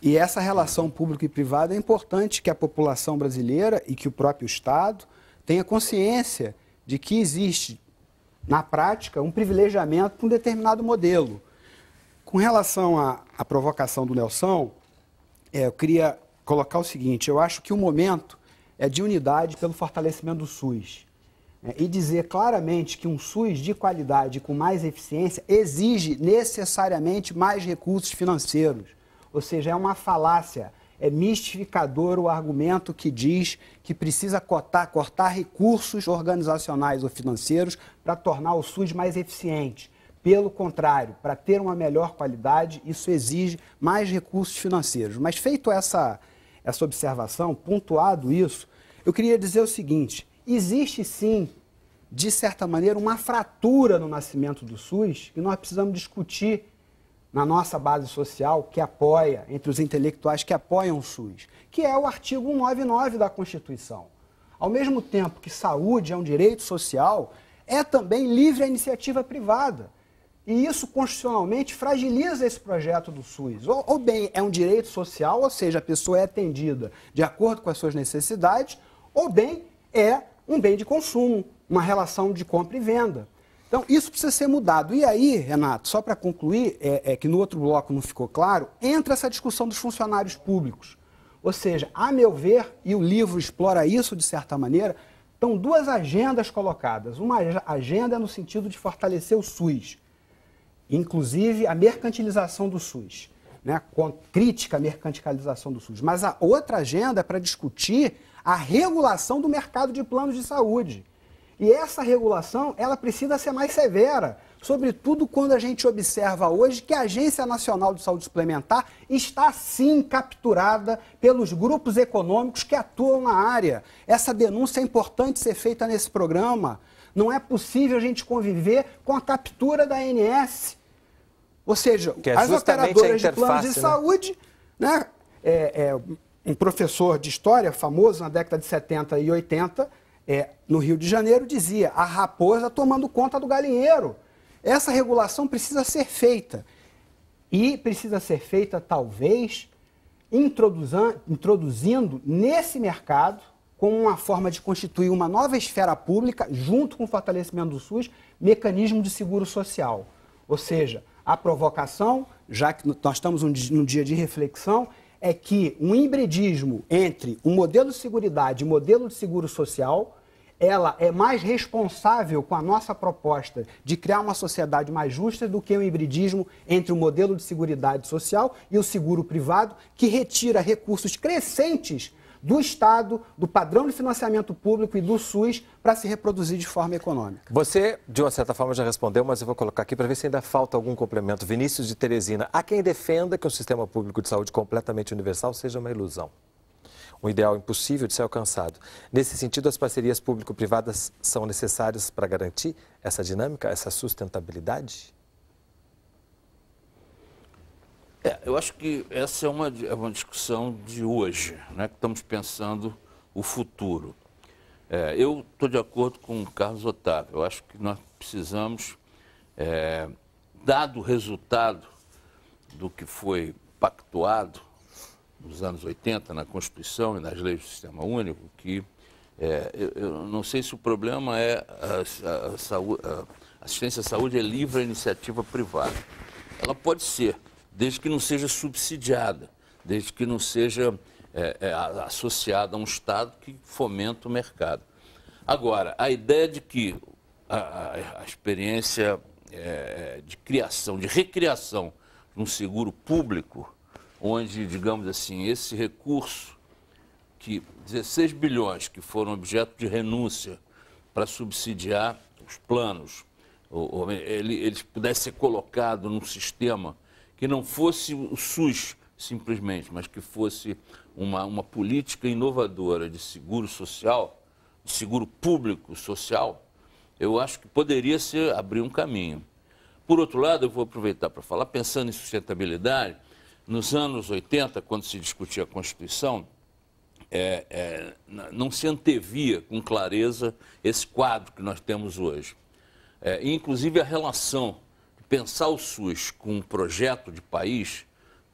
E essa relação público e privado é importante que a população brasileira e que o próprio Estado tenha consciência de que existe, na prática, um privilegiamento para um determinado modelo. Com relação à, à provocação do Nelson, é, eu queria colocar o seguinte: eu acho que o momento é de unidade pelo fortalecimento do SUS. Né, e dizer claramente que um SUS de qualidade com mais eficiência exige necessariamente mais recursos financeiros. Ou seja, é uma falácia, é mistificador o argumento que diz que precisa cotar, cortar recursos organizacionais ou financeiros para tornar o SUS mais eficiente. Pelo contrário, para ter uma melhor qualidade, isso exige mais recursos financeiros. Mas feito essa, essa observação, pontuado isso, eu queria dizer o seguinte: existe sim, de certa maneira, uma fratura no nascimento do SUS que nós precisamos discutir na nossa base social que apoia, entre os intelectuais que apoiam o SUS, que é o artigo 199 da Constituição. Ao mesmo tempo que saúde é um direito social, é também livre a iniciativa privada. E isso constitucionalmente fragiliza esse projeto do SUS. Ou, ou, bem é um direito social, ou seja, a pessoa é atendida de acordo com as suas necessidades, ou bem é um bem de consumo, uma relação de compra e venda. Então, isso precisa ser mudado. E aí, Renato, só para concluir, é, é que no outro bloco não ficou claro, entra essa discussão dos funcionários públicos. Ou seja, a meu ver, e o livro explora isso de certa maneira, estão duas agendas colocadas. Uma agenda no sentido de fortalecer o SUS inclusive a mercantilização do SUS, né, com crítica à mercantilização do SUS. Mas a outra agenda é para discutir a regulação do mercado de planos de saúde. E essa regulação, ela precisa ser mais severa, sobretudo quando a gente observa hoje que a Agência Nacional de Saúde Suplementar está sim capturada pelos grupos econômicos que atuam na área. Essa denúncia é importante ser feita nesse programa. Não é possível a gente conviver com a captura da ANS ou seja, é as operadoras de planos de né? saúde, né? É, é, um professor de história famoso na década de 70 e 80, é, no Rio de Janeiro, dizia: a raposa tomando conta do galinheiro. Essa regulação precisa ser feita. E precisa ser feita, talvez, introduzindo nesse mercado, como uma forma de constituir uma nova esfera pública, junto com o fortalecimento do SUS, mecanismo de seguro social. Ou seja, a provocação, já que nós estamos num dia de reflexão, é que um hibridismo entre o modelo de seguridade e o modelo de seguro social, ela é mais responsável com a nossa proposta de criar uma sociedade mais justa do que o um hibridismo entre o modelo de seguridade social e o seguro privado, que retira recursos crescentes do Estado, do padrão de financiamento público e do SUS para se reproduzir de forma econômica. Você, de uma certa forma, já respondeu, mas eu vou colocar aqui para ver se ainda falta algum complemento. Vinícius de Teresina, há quem defenda que um sistema público de saúde completamente universal seja uma ilusão um ideal impossível de ser alcançado. Nesse sentido, as parcerias público-privadas são necessárias para garantir essa dinâmica, essa sustentabilidade? É, eu acho que essa é uma, é uma discussão de hoje, né, que estamos pensando o futuro. É, eu estou de acordo com o Carlos Otávio. Eu acho que nós precisamos, é, dado o resultado do que foi pactuado nos anos 80 na Constituição e nas leis do Sistema Único, que é, eu, eu, não sei se o problema é a, a, a, a assistência à saúde é livre à iniciativa privada. Ela pode ser desde que não seja subsidiada, desde que não seja é, é, associada a um Estado que fomenta o mercado. Agora, a ideia de que a, a experiência é, de criação, de recriação de um seguro público, onde, digamos assim, esse recurso, que 16 bilhões que foram objeto de renúncia para subsidiar os planos, ou, ou ele, ele pudesse ser colocado num sistema que não fosse o SUS simplesmente, mas que fosse uma, uma política inovadora de seguro social, de seguro público social, eu acho que poderia ser abrir um caminho. Por outro lado, eu vou aproveitar para falar, pensando em sustentabilidade, nos anos 80, quando se discutia a Constituição, é, é, não se antevia com clareza esse quadro que nós temos hoje. É, inclusive a relação pensar o SUS com um projeto de país,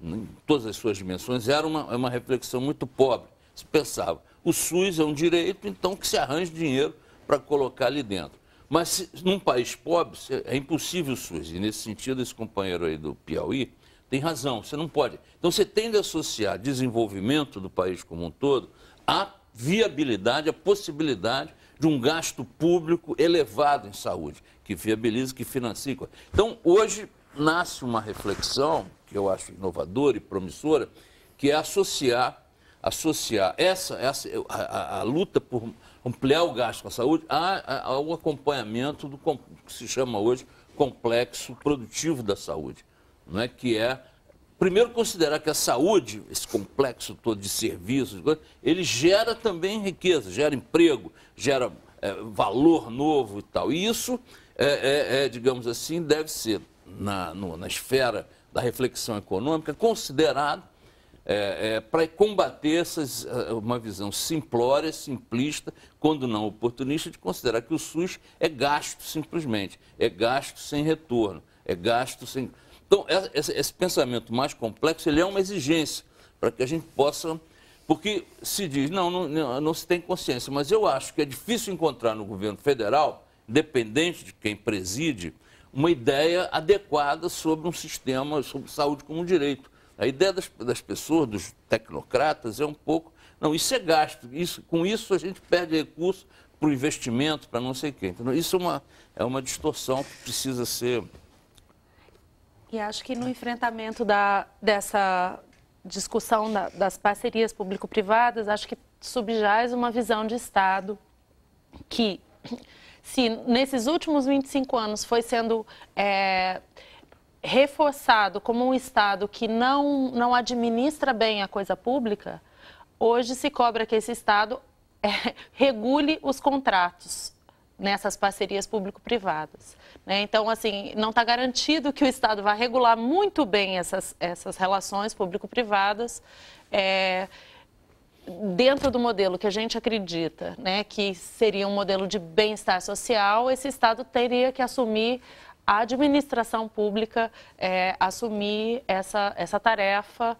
em todas as suas dimensões, era uma, é uma reflexão muito pobre. Se pensava, o SUS é um direito, então que se arranje dinheiro para colocar ali dentro. Mas se, num país pobre, é impossível o SUS. E nesse sentido, esse companheiro aí do Piauí tem razão, você não pode. Então você tem de associar desenvolvimento do país como um todo à viabilidade, à possibilidade de um gasto público elevado em saúde, que viabiliza, que financia. Então, hoje nasce uma reflexão, que eu acho inovadora e promissora, que é associar, associar essa, essa a, a, a luta por ampliar o gasto com a saúde ao acompanhamento do que se chama hoje complexo produtivo da saúde, não é que é primeiro considerar que a saúde, esse complexo todo de serviços, ele gera também riqueza, gera emprego, gera é, valor novo e tal. E isso é, é, é, digamos assim, deve ser, na, no, na esfera da reflexão econômica, considerado é, é, para combater essas, é, uma visão simplória, simplista, quando não oportunista, de considerar que o SUS é gasto simplesmente, é gasto sem retorno, é gasto sem. Então, esse, é, esse pensamento mais complexo ele é uma exigência para que a gente possa. Porque se diz, não, não, não, não se tem consciência, mas eu acho que é difícil encontrar no governo federal dependente de quem preside, uma ideia adequada sobre um sistema, sobre saúde como um direito. A ideia das, das pessoas, dos tecnocratas, é um pouco, não, isso é gasto, isso, com isso a gente perde recurso para o investimento, para não sei o quê. Então, isso é uma, é uma distorção que precisa ser... E acho que no enfrentamento da, dessa discussão da, das parcerias público-privadas, acho que subjaz uma visão de Estado que se nesses últimos 25 anos foi sendo é, reforçado como um Estado que não, não administra bem a coisa pública, hoje se cobra que esse Estado é, regule os contratos nessas parcerias público-privadas. Né? Então, assim, não está garantido que o Estado vá regular muito bem essas, essas relações público-privadas. É, dentro do modelo que a gente acredita, né, que seria um modelo de bem-estar social, esse Estado teria que assumir a administração pública é, assumir essa, essa tarefa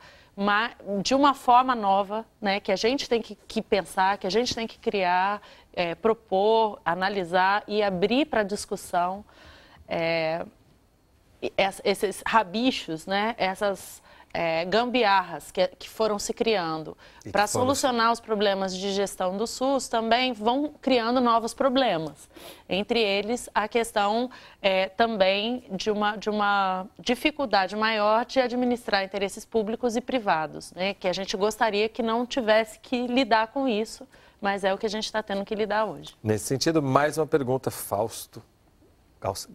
de uma forma nova, né, que a gente tem que, que pensar, que a gente tem que criar, é, propor, analisar e abrir para discussão é, esses rabichos, né, essas é, gambiarras que, que, foram se criando para solucionar os problemas de gestão do SUS também vão criando novos problemas. Entre eles, a questão é, também de uma, de uma dificuldade maior de administrar interesses públicos e privados, né? que a gente gostaria que não tivesse que lidar com isso, mas é o que a gente está tendo que lidar hoje. Nesse sentido, mais uma pergunta, Fausto.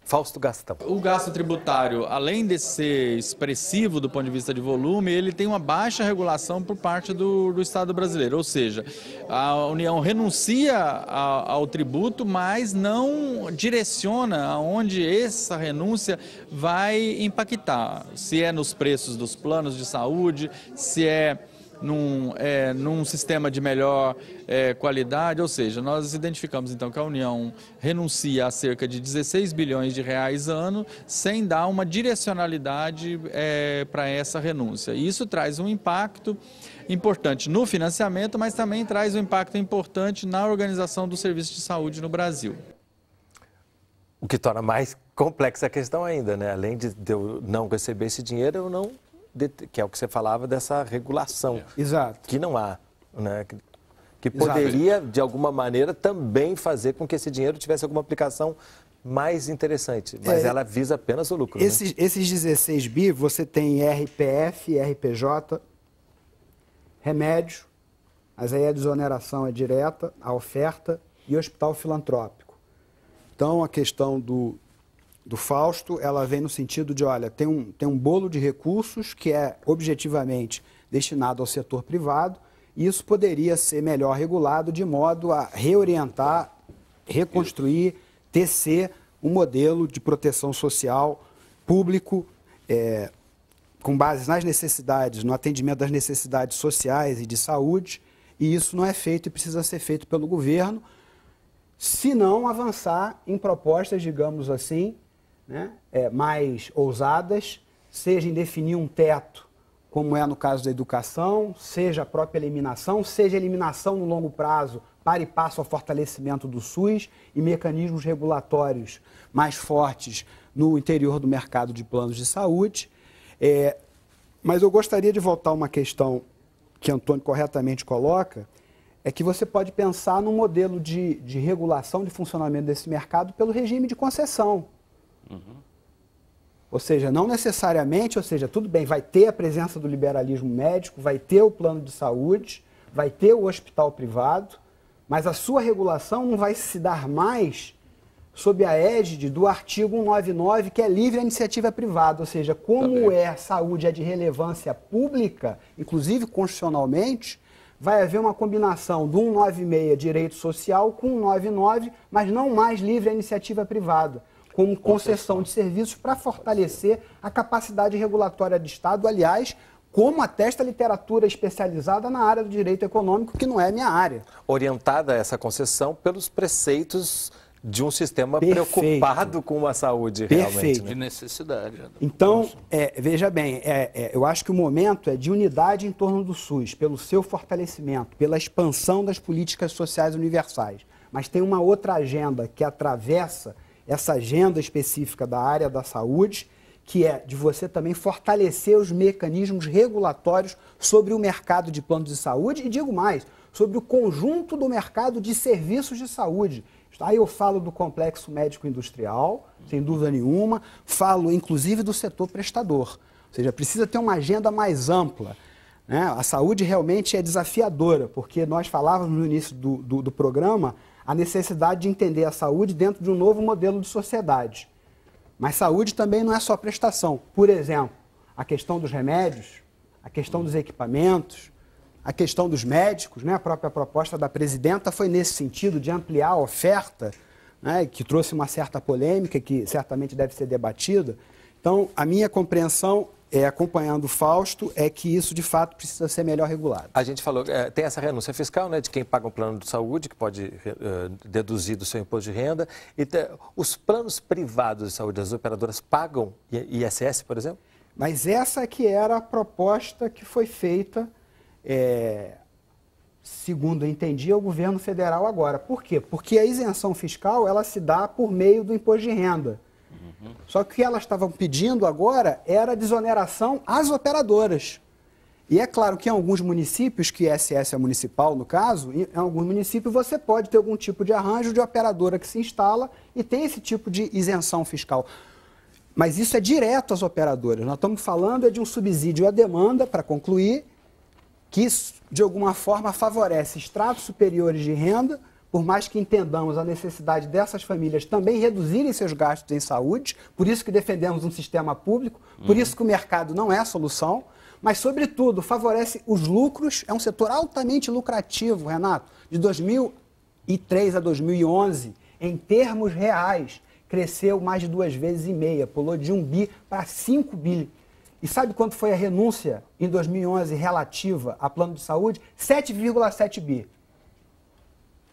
Fausto Gastão. O gasto tributário, além de ser expressivo do ponto de vista de volume, ele tem uma baixa regulação por parte do, do Estado brasileiro. Ou seja, a União renuncia ao tributo, mas não direciona aonde essa renúncia vai impactar. Se é nos preços dos planos de saúde, se é num, é, num sistema de melhor é, qualidade. Ou seja, nós identificamos então que a União renuncia a cerca de 16 bilhões de reais ano, sem dar uma direcionalidade é, para essa renúncia. E isso traz um impacto importante no financiamento, mas também traz um impacto importante na organização do serviço de saúde no Brasil. O que torna mais complexa a questão ainda, né? Além de eu não receber esse dinheiro, eu não que é o que você falava dessa regulação. É. Exato. Que não há, né? Que poderia, Exato. de alguma maneira, também fazer com que esse dinheiro tivesse alguma aplicação mais interessante, mas é, ela visa apenas o lucro. Esses, né? esses 16 bi, você tem RPF, RPJ, remédio, mas aí a desoneração é direta, a oferta e hospital filantrópico. Então, a questão do, do Fausto, ela vem no sentido de, olha, tem um, tem um bolo de recursos que é objetivamente destinado ao setor privado, e isso poderia ser melhor regulado de modo a reorientar, reconstruir, tecer um modelo de proteção social público é, com base nas necessidades, no atendimento das necessidades sociais e de saúde, e isso não é feito e precisa ser feito pelo governo, se não avançar em propostas, digamos assim, né, é, mais ousadas, seja em definir um teto, como é no caso da educação, seja a própria eliminação, seja a eliminação no longo prazo, para e passo ao fortalecimento do SUS e mecanismos regulatórios mais fortes no interior do mercado de planos de saúde. É, mas eu gostaria de voltar a uma questão que Antônio corretamente coloca, é que você pode pensar num modelo de, de regulação de funcionamento desse mercado pelo regime de concessão. Uhum. Ou seja, não necessariamente, ou seja, tudo bem, vai ter a presença do liberalismo médico, vai ter o plano de saúde, vai ter o hospital privado, mas a sua regulação não vai se dar mais sob a égide do artigo 199, que é livre a iniciativa privada, ou seja, como tá é saúde é de relevância pública, inclusive constitucionalmente, vai haver uma combinação do 196 direito social com o 199, mas não mais livre a iniciativa privada como concessão de serviços para fortalecer a capacidade regulatória do Estado, aliás, como atesta a literatura especializada na área do direito econômico, que não é minha área. Orientada essa concessão pelos preceitos de um sistema Perfeito. preocupado com a saúde Perfeito. realmente. Né? De necessidade. Então, é, veja bem, é, é, eu acho que o momento é de unidade em torno do SUS, pelo seu fortalecimento, pela expansão das políticas sociais universais. Mas tem uma outra agenda que atravessa essa agenda específica da área da saúde, que é de você também fortalecer os mecanismos regulatórios sobre o mercado de planos de saúde e, digo mais, sobre o conjunto do mercado de serviços de saúde. Aí tá? eu falo do complexo médico-industrial, sem dúvida nenhuma, falo inclusive do setor prestador. Ou seja, precisa ter uma agenda mais ampla. Né? A saúde realmente é desafiadora, porque nós falávamos no início do, do, do programa a necessidade de entender a saúde dentro de um novo modelo de sociedade. Mas saúde também não é só prestação. Por exemplo, a questão dos remédios, a questão dos equipamentos, a questão dos médicos, né? a própria proposta da presidenta foi nesse sentido de ampliar a oferta, né? que trouxe uma certa polêmica, que certamente deve ser debatida. Então, a minha compreensão é, acompanhando o Fausto é que isso de fato precisa ser melhor regulado. A gente falou, é, tem essa renúncia fiscal, né, de quem paga um plano de saúde, que pode é, deduzir do seu imposto de renda. E te, os planos privados de saúde, as operadoras pagam ISS, por exemplo? Mas essa que era a proposta que foi feita, é, segundo eu entendi, ao governo federal agora. Por quê? Porque a isenção fiscal ela se dá por meio do imposto de renda. Uhum. Só que o que elas estavam pedindo agora era desoneração às operadoras. E é claro que em alguns municípios, que SS é, é municipal no caso, em alguns municípios você pode ter algum tipo de arranjo de operadora que se instala e tem esse tipo de isenção fiscal. Mas isso é direto às operadoras. Nós estamos falando é de um subsídio à demanda, para concluir, que de alguma forma favorece estratos superiores de renda por mais que entendamos a necessidade dessas famílias também reduzirem seus gastos em saúde, por isso que defendemos um sistema público, por uhum. isso que o mercado não é a solução, mas, sobretudo, favorece os lucros, é um setor altamente lucrativo, Renato, de 2003 a 2011, em termos reais, cresceu mais de duas vezes e meia, pulou de 1 bi para 5 bi. E sabe quanto foi a renúncia em 2011 relativa a plano de saúde? 7,7 bi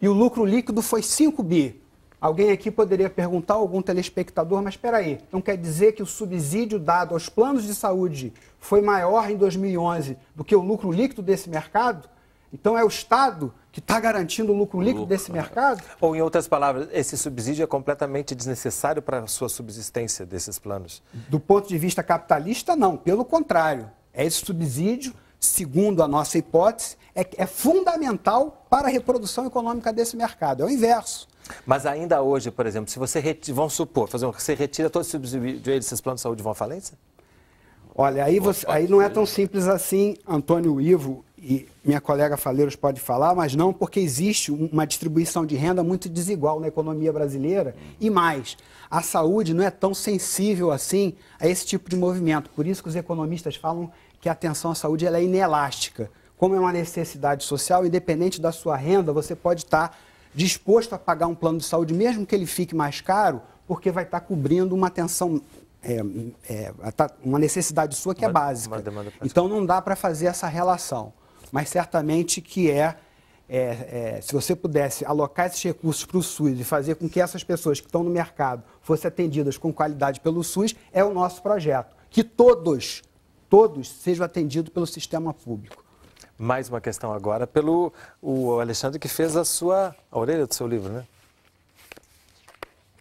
e o lucro líquido foi 5 bi. Alguém aqui poderia perguntar, algum telespectador, mas espera aí, não quer dizer que o subsídio dado aos planos de saúde foi maior em 2011 do que o lucro líquido desse mercado? Então é o Estado que está garantindo o lucro líquido desse é. mercado? Ou, em outras palavras, esse subsídio é completamente desnecessário para a sua subsistência desses planos? Do ponto de vista capitalista, não. Pelo contrário, é esse subsídio segundo a nossa hipótese, é, é fundamental para a reprodução econômica desse mercado. É o inverso. Mas ainda hoje, por exemplo, se você, vão supor, fazer um... você retira todos os subsídios esses planos de saúde vão à falência? Olha, aí, você, aí não é tão né? simples assim, Antônio Ivo e minha colega Faleiros pode falar, mas não porque existe uma distribuição de renda muito desigual na economia brasileira. E mais, a saúde não é tão sensível assim a esse tipo de movimento. Por isso que os economistas falam que a atenção à saúde ela é inelástica. Como é uma necessidade social, independente da sua renda, você pode estar disposto a pagar um plano de saúde, mesmo que ele fique mais caro, porque vai estar cobrindo uma atenção, é, é, tá, uma necessidade sua que é básica. Então não dá para fazer essa relação. Mas certamente que é é, é, se você pudesse alocar esses recursos para o SUS e fazer com que essas pessoas que estão no mercado fossem atendidas com qualidade pelo SUS, é o nosso projeto. Que todos todos sejam atendidos pelo sistema público. Mais uma questão agora pelo o Alexandre que fez a sua a orelha do seu livro, né?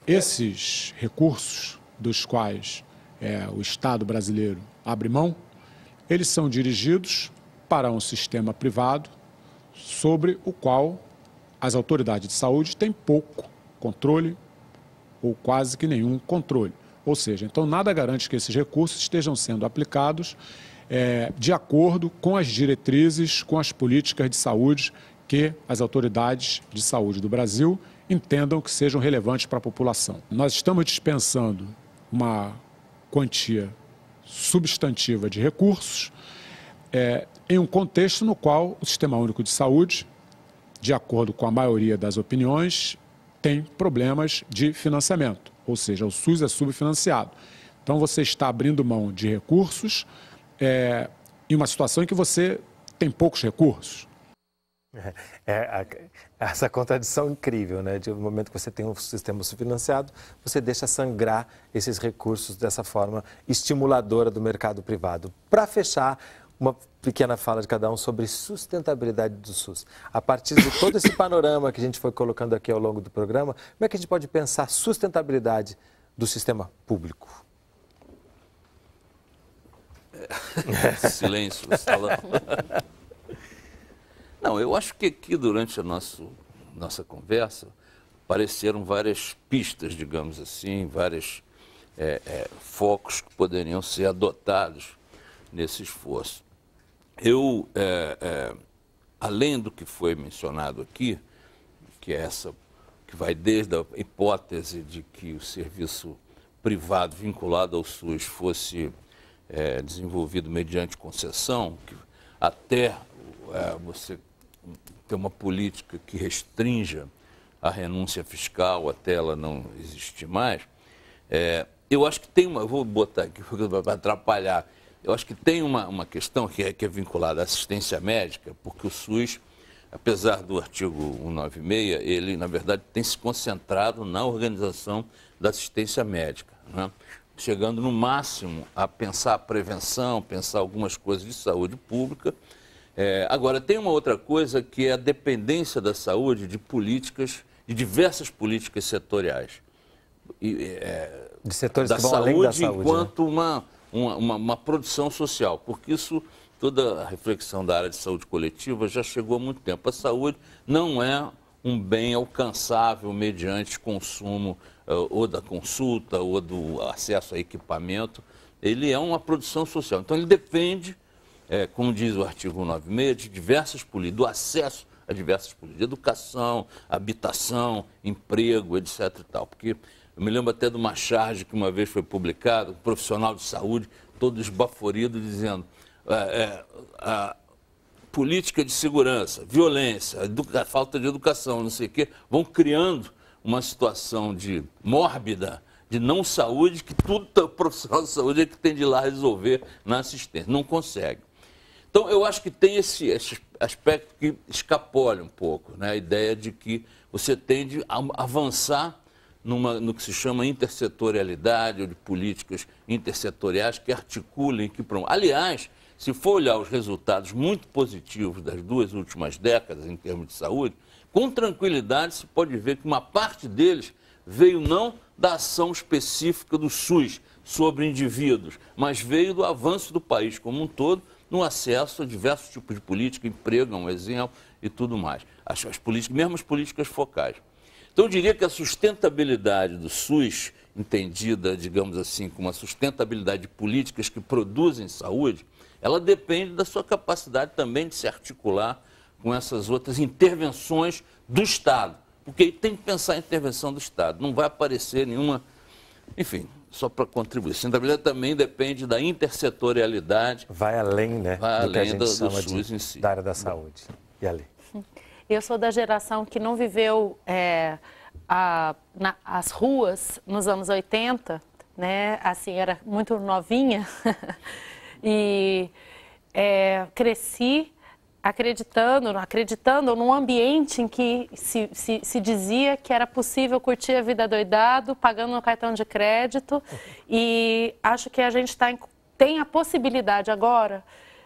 Esses recursos dos quais é, o Estado brasileiro abre mão, eles são dirigidos para um sistema privado sobre o qual as autoridades de saúde têm pouco controle ou quase que nenhum controle. Ou seja, então nada garante que esses recursos estejam sendo aplicados é, de acordo com as diretrizes, com as políticas de saúde que as autoridades de saúde do Brasil entendam que sejam relevantes para a população. Nós estamos dispensando uma quantia substantiva de recursos é, em um contexto no qual o Sistema Único de Saúde, de acordo com a maioria das opiniões, tem problemas de financiamento ou seja, o SUS é subfinanciado. Então você está abrindo mão de recursos é, em uma situação em que você tem poucos recursos. É, é, essa contradição é incrível, né? De um momento que você tem um sistema subfinanciado você deixa sangrar esses recursos dessa forma estimuladora do mercado privado. Para fechar, uma pequena fala de cada um sobre sustentabilidade do SUS. A partir de todo esse panorama que a gente foi colocando aqui ao longo do programa, como é que a gente pode pensar sustentabilidade do sistema público? É, silêncio salão. Não, eu acho que aqui durante a nosso, nossa conversa apareceram várias pistas, digamos assim, vários é, é, focos que poderiam ser adotados nesse esforço eu, é, é, além do que foi mencionado aqui, que é essa, que vai desde a hipótese de que o serviço privado vinculado ao SUS fosse é, desenvolvido mediante concessão, até é, você ter uma política que restrinja a renúncia fiscal até ela não existir mais, é, eu acho que tem uma, vou botar aqui para atrapalhar, eu acho que tem uma, uma questão que é, que é vinculada à assistência médica, porque o SUS, apesar do artigo 196, ele, na verdade, tem se concentrado na organização da assistência médica, né? chegando no máximo a pensar a prevenção, pensar algumas coisas de saúde pública. É, agora, tem uma outra coisa que é a dependência da saúde de políticas, de diversas políticas setoriais. E, é, de setores da que vão saúde, além da saúde. Enquanto né? uma uma, uma, uma produção social, porque isso toda a reflexão da área de saúde coletiva já chegou há muito tempo. A saúde não é um bem alcançável mediante consumo eh, ou da consulta ou do acesso a equipamento. Ele é uma produção social. Então, ele depende, é, como diz o artigo 96, de diversas políticas, do acesso a diversas políticas, educação, habitação, emprego, etc. E tal, porque eu me lembro até de uma charge que uma vez foi publicada, um profissional de saúde, todo esbaforido, dizendo é, é, política de segurança, violência, educa, falta de educação, não sei o quê, vão criando uma situação de mórbida, de não saúde, que tudo tá, o profissional de saúde é que tem de lá resolver na assistência. Não consegue. Então, eu acho que tem esse, esse aspecto que escapole um pouco, né? a ideia de que você tende a avançar numa, no que se chama intersetorialidade ou de políticas intersetoriais que articulem, que promovem. Aliás, se for olhar os resultados muito positivos das duas últimas décadas em termos de saúde, com tranquilidade se pode ver que uma parte deles veio não da ação específica do SUS sobre indivíduos, mas veio do avanço do país como um todo no acesso a diversos tipos de política, emprego é um exemplo e tudo mais. As, as políticas, mesmo as políticas focais. Então, eu diria que a sustentabilidade do SUS, entendida, digamos assim, como uma sustentabilidade de políticas que produzem saúde, ela depende da sua capacidade também de se articular com essas outras intervenções do Estado. Porque tem que pensar a intervenção do Estado. Não vai aparecer nenhuma. Enfim, só para contribuir. Sustentabilidade também depende da intersetorialidade. Vai além, né? Vai além do, do SUS de, em si. Da área da saúde. E além. Eu sou da geração que não viveu é, a, na, as ruas nos anos 80, né? Assim, era muito novinha e é, cresci acreditando, acreditando num ambiente em que se, se, se, dizia que era possível curtir a vida doidado, pagando no cartão de crédito. Uhum. E acho que a gente tá em, tem a possibilidade agora,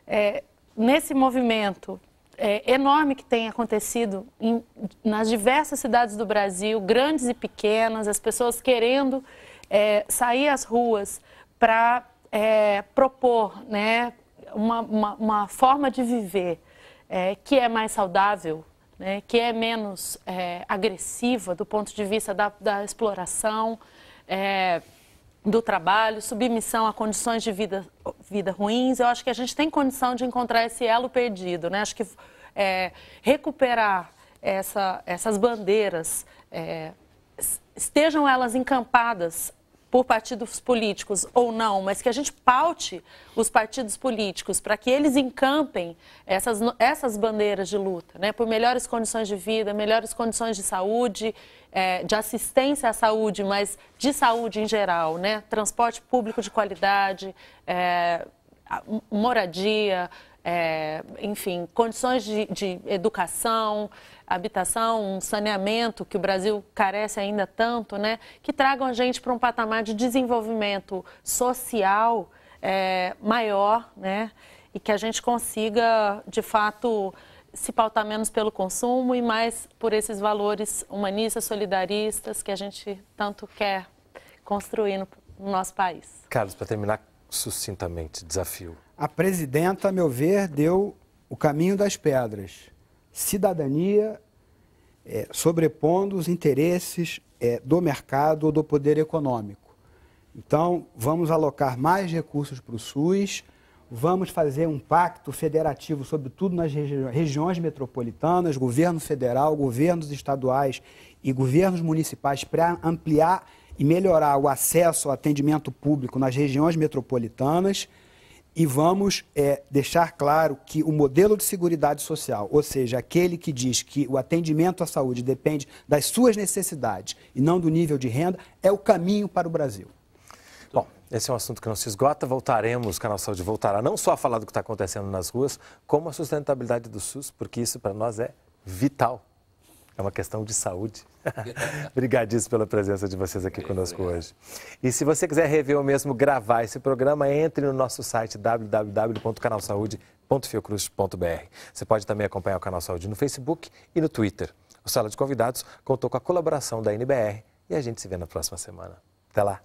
é, nesse movimento é, enorme que tem acontecido em, nas diversas cidades do Brasil, grandes e pequenas, as pessoas querendo é, sair às ruas para é, propor né, uma, uma, uma, forma de viver é, que é mais saudável, né, que é menos é, agressiva do ponto de vista da, da exploração. É, do trabalho, submissão a condições de vida, vida ruins. Eu acho que a gente tem condição de encontrar esse elo perdido, né? Acho que é, recuperar essa, essas bandeiras, é, estejam elas encampadas por partidos políticos ou não, mas que a gente paute os partidos políticos para que eles encampem essas, essas bandeiras de luta, né? por melhores condições de vida, melhores condições de saúde, é, de assistência à saúde, mas de saúde em geral, né? transporte público de qualidade, é, moradia, é, enfim, condições de, de educação, habitação, um saneamento que o Brasil carece ainda tanto, né? Que tragam a gente para um patamar de desenvolvimento social é, maior, né? E que a gente consiga, de fato, se pautar menos pelo consumo e mais por esses valores humanistas, solidaristas que a gente tanto quer construir no, no nosso país. Carlos, para terminar sucintamente, desafio. A presidenta, a meu ver, deu o caminho das pedras cidadania é, sobrepondo os interesses é, do mercado ou do poder econômico. Então, vamos alocar mais recursos para o SUS, vamos fazer um pacto federativo, sobretudo nas regi regiões metropolitanas, governo federal, governos estaduais e governos municipais, para ampliar e melhorar o acesso ao atendimento público nas regiões metropolitanas. E vamos é, deixar claro que o modelo de Seguridade Social, ou seja, aquele que diz que o atendimento à saúde depende das suas necessidades e não do nível de renda, é o caminho para o Brasil. Bom, esse é um assunto que não se esgota. Voltaremos, o Canal Saúde voltará não só a falar do que está acontecendo nas ruas, como a sustentabilidade do SUS, porque isso para nós é vital. É uma questão de saúde. Obrigadíssimo pela presença de vocês aqui é Obrigado. conosco hoje. E se você quiser rever ou mesmo gravar esse programa, entre no nosso site www.canalsaude.fiocruz.br. Você pode também acompanhar o Canal Saúde no Facebook e no Twitter. O Sala de Convidados contou com a colaboração da NBR e a gente se vê na próxima semana. Até lá!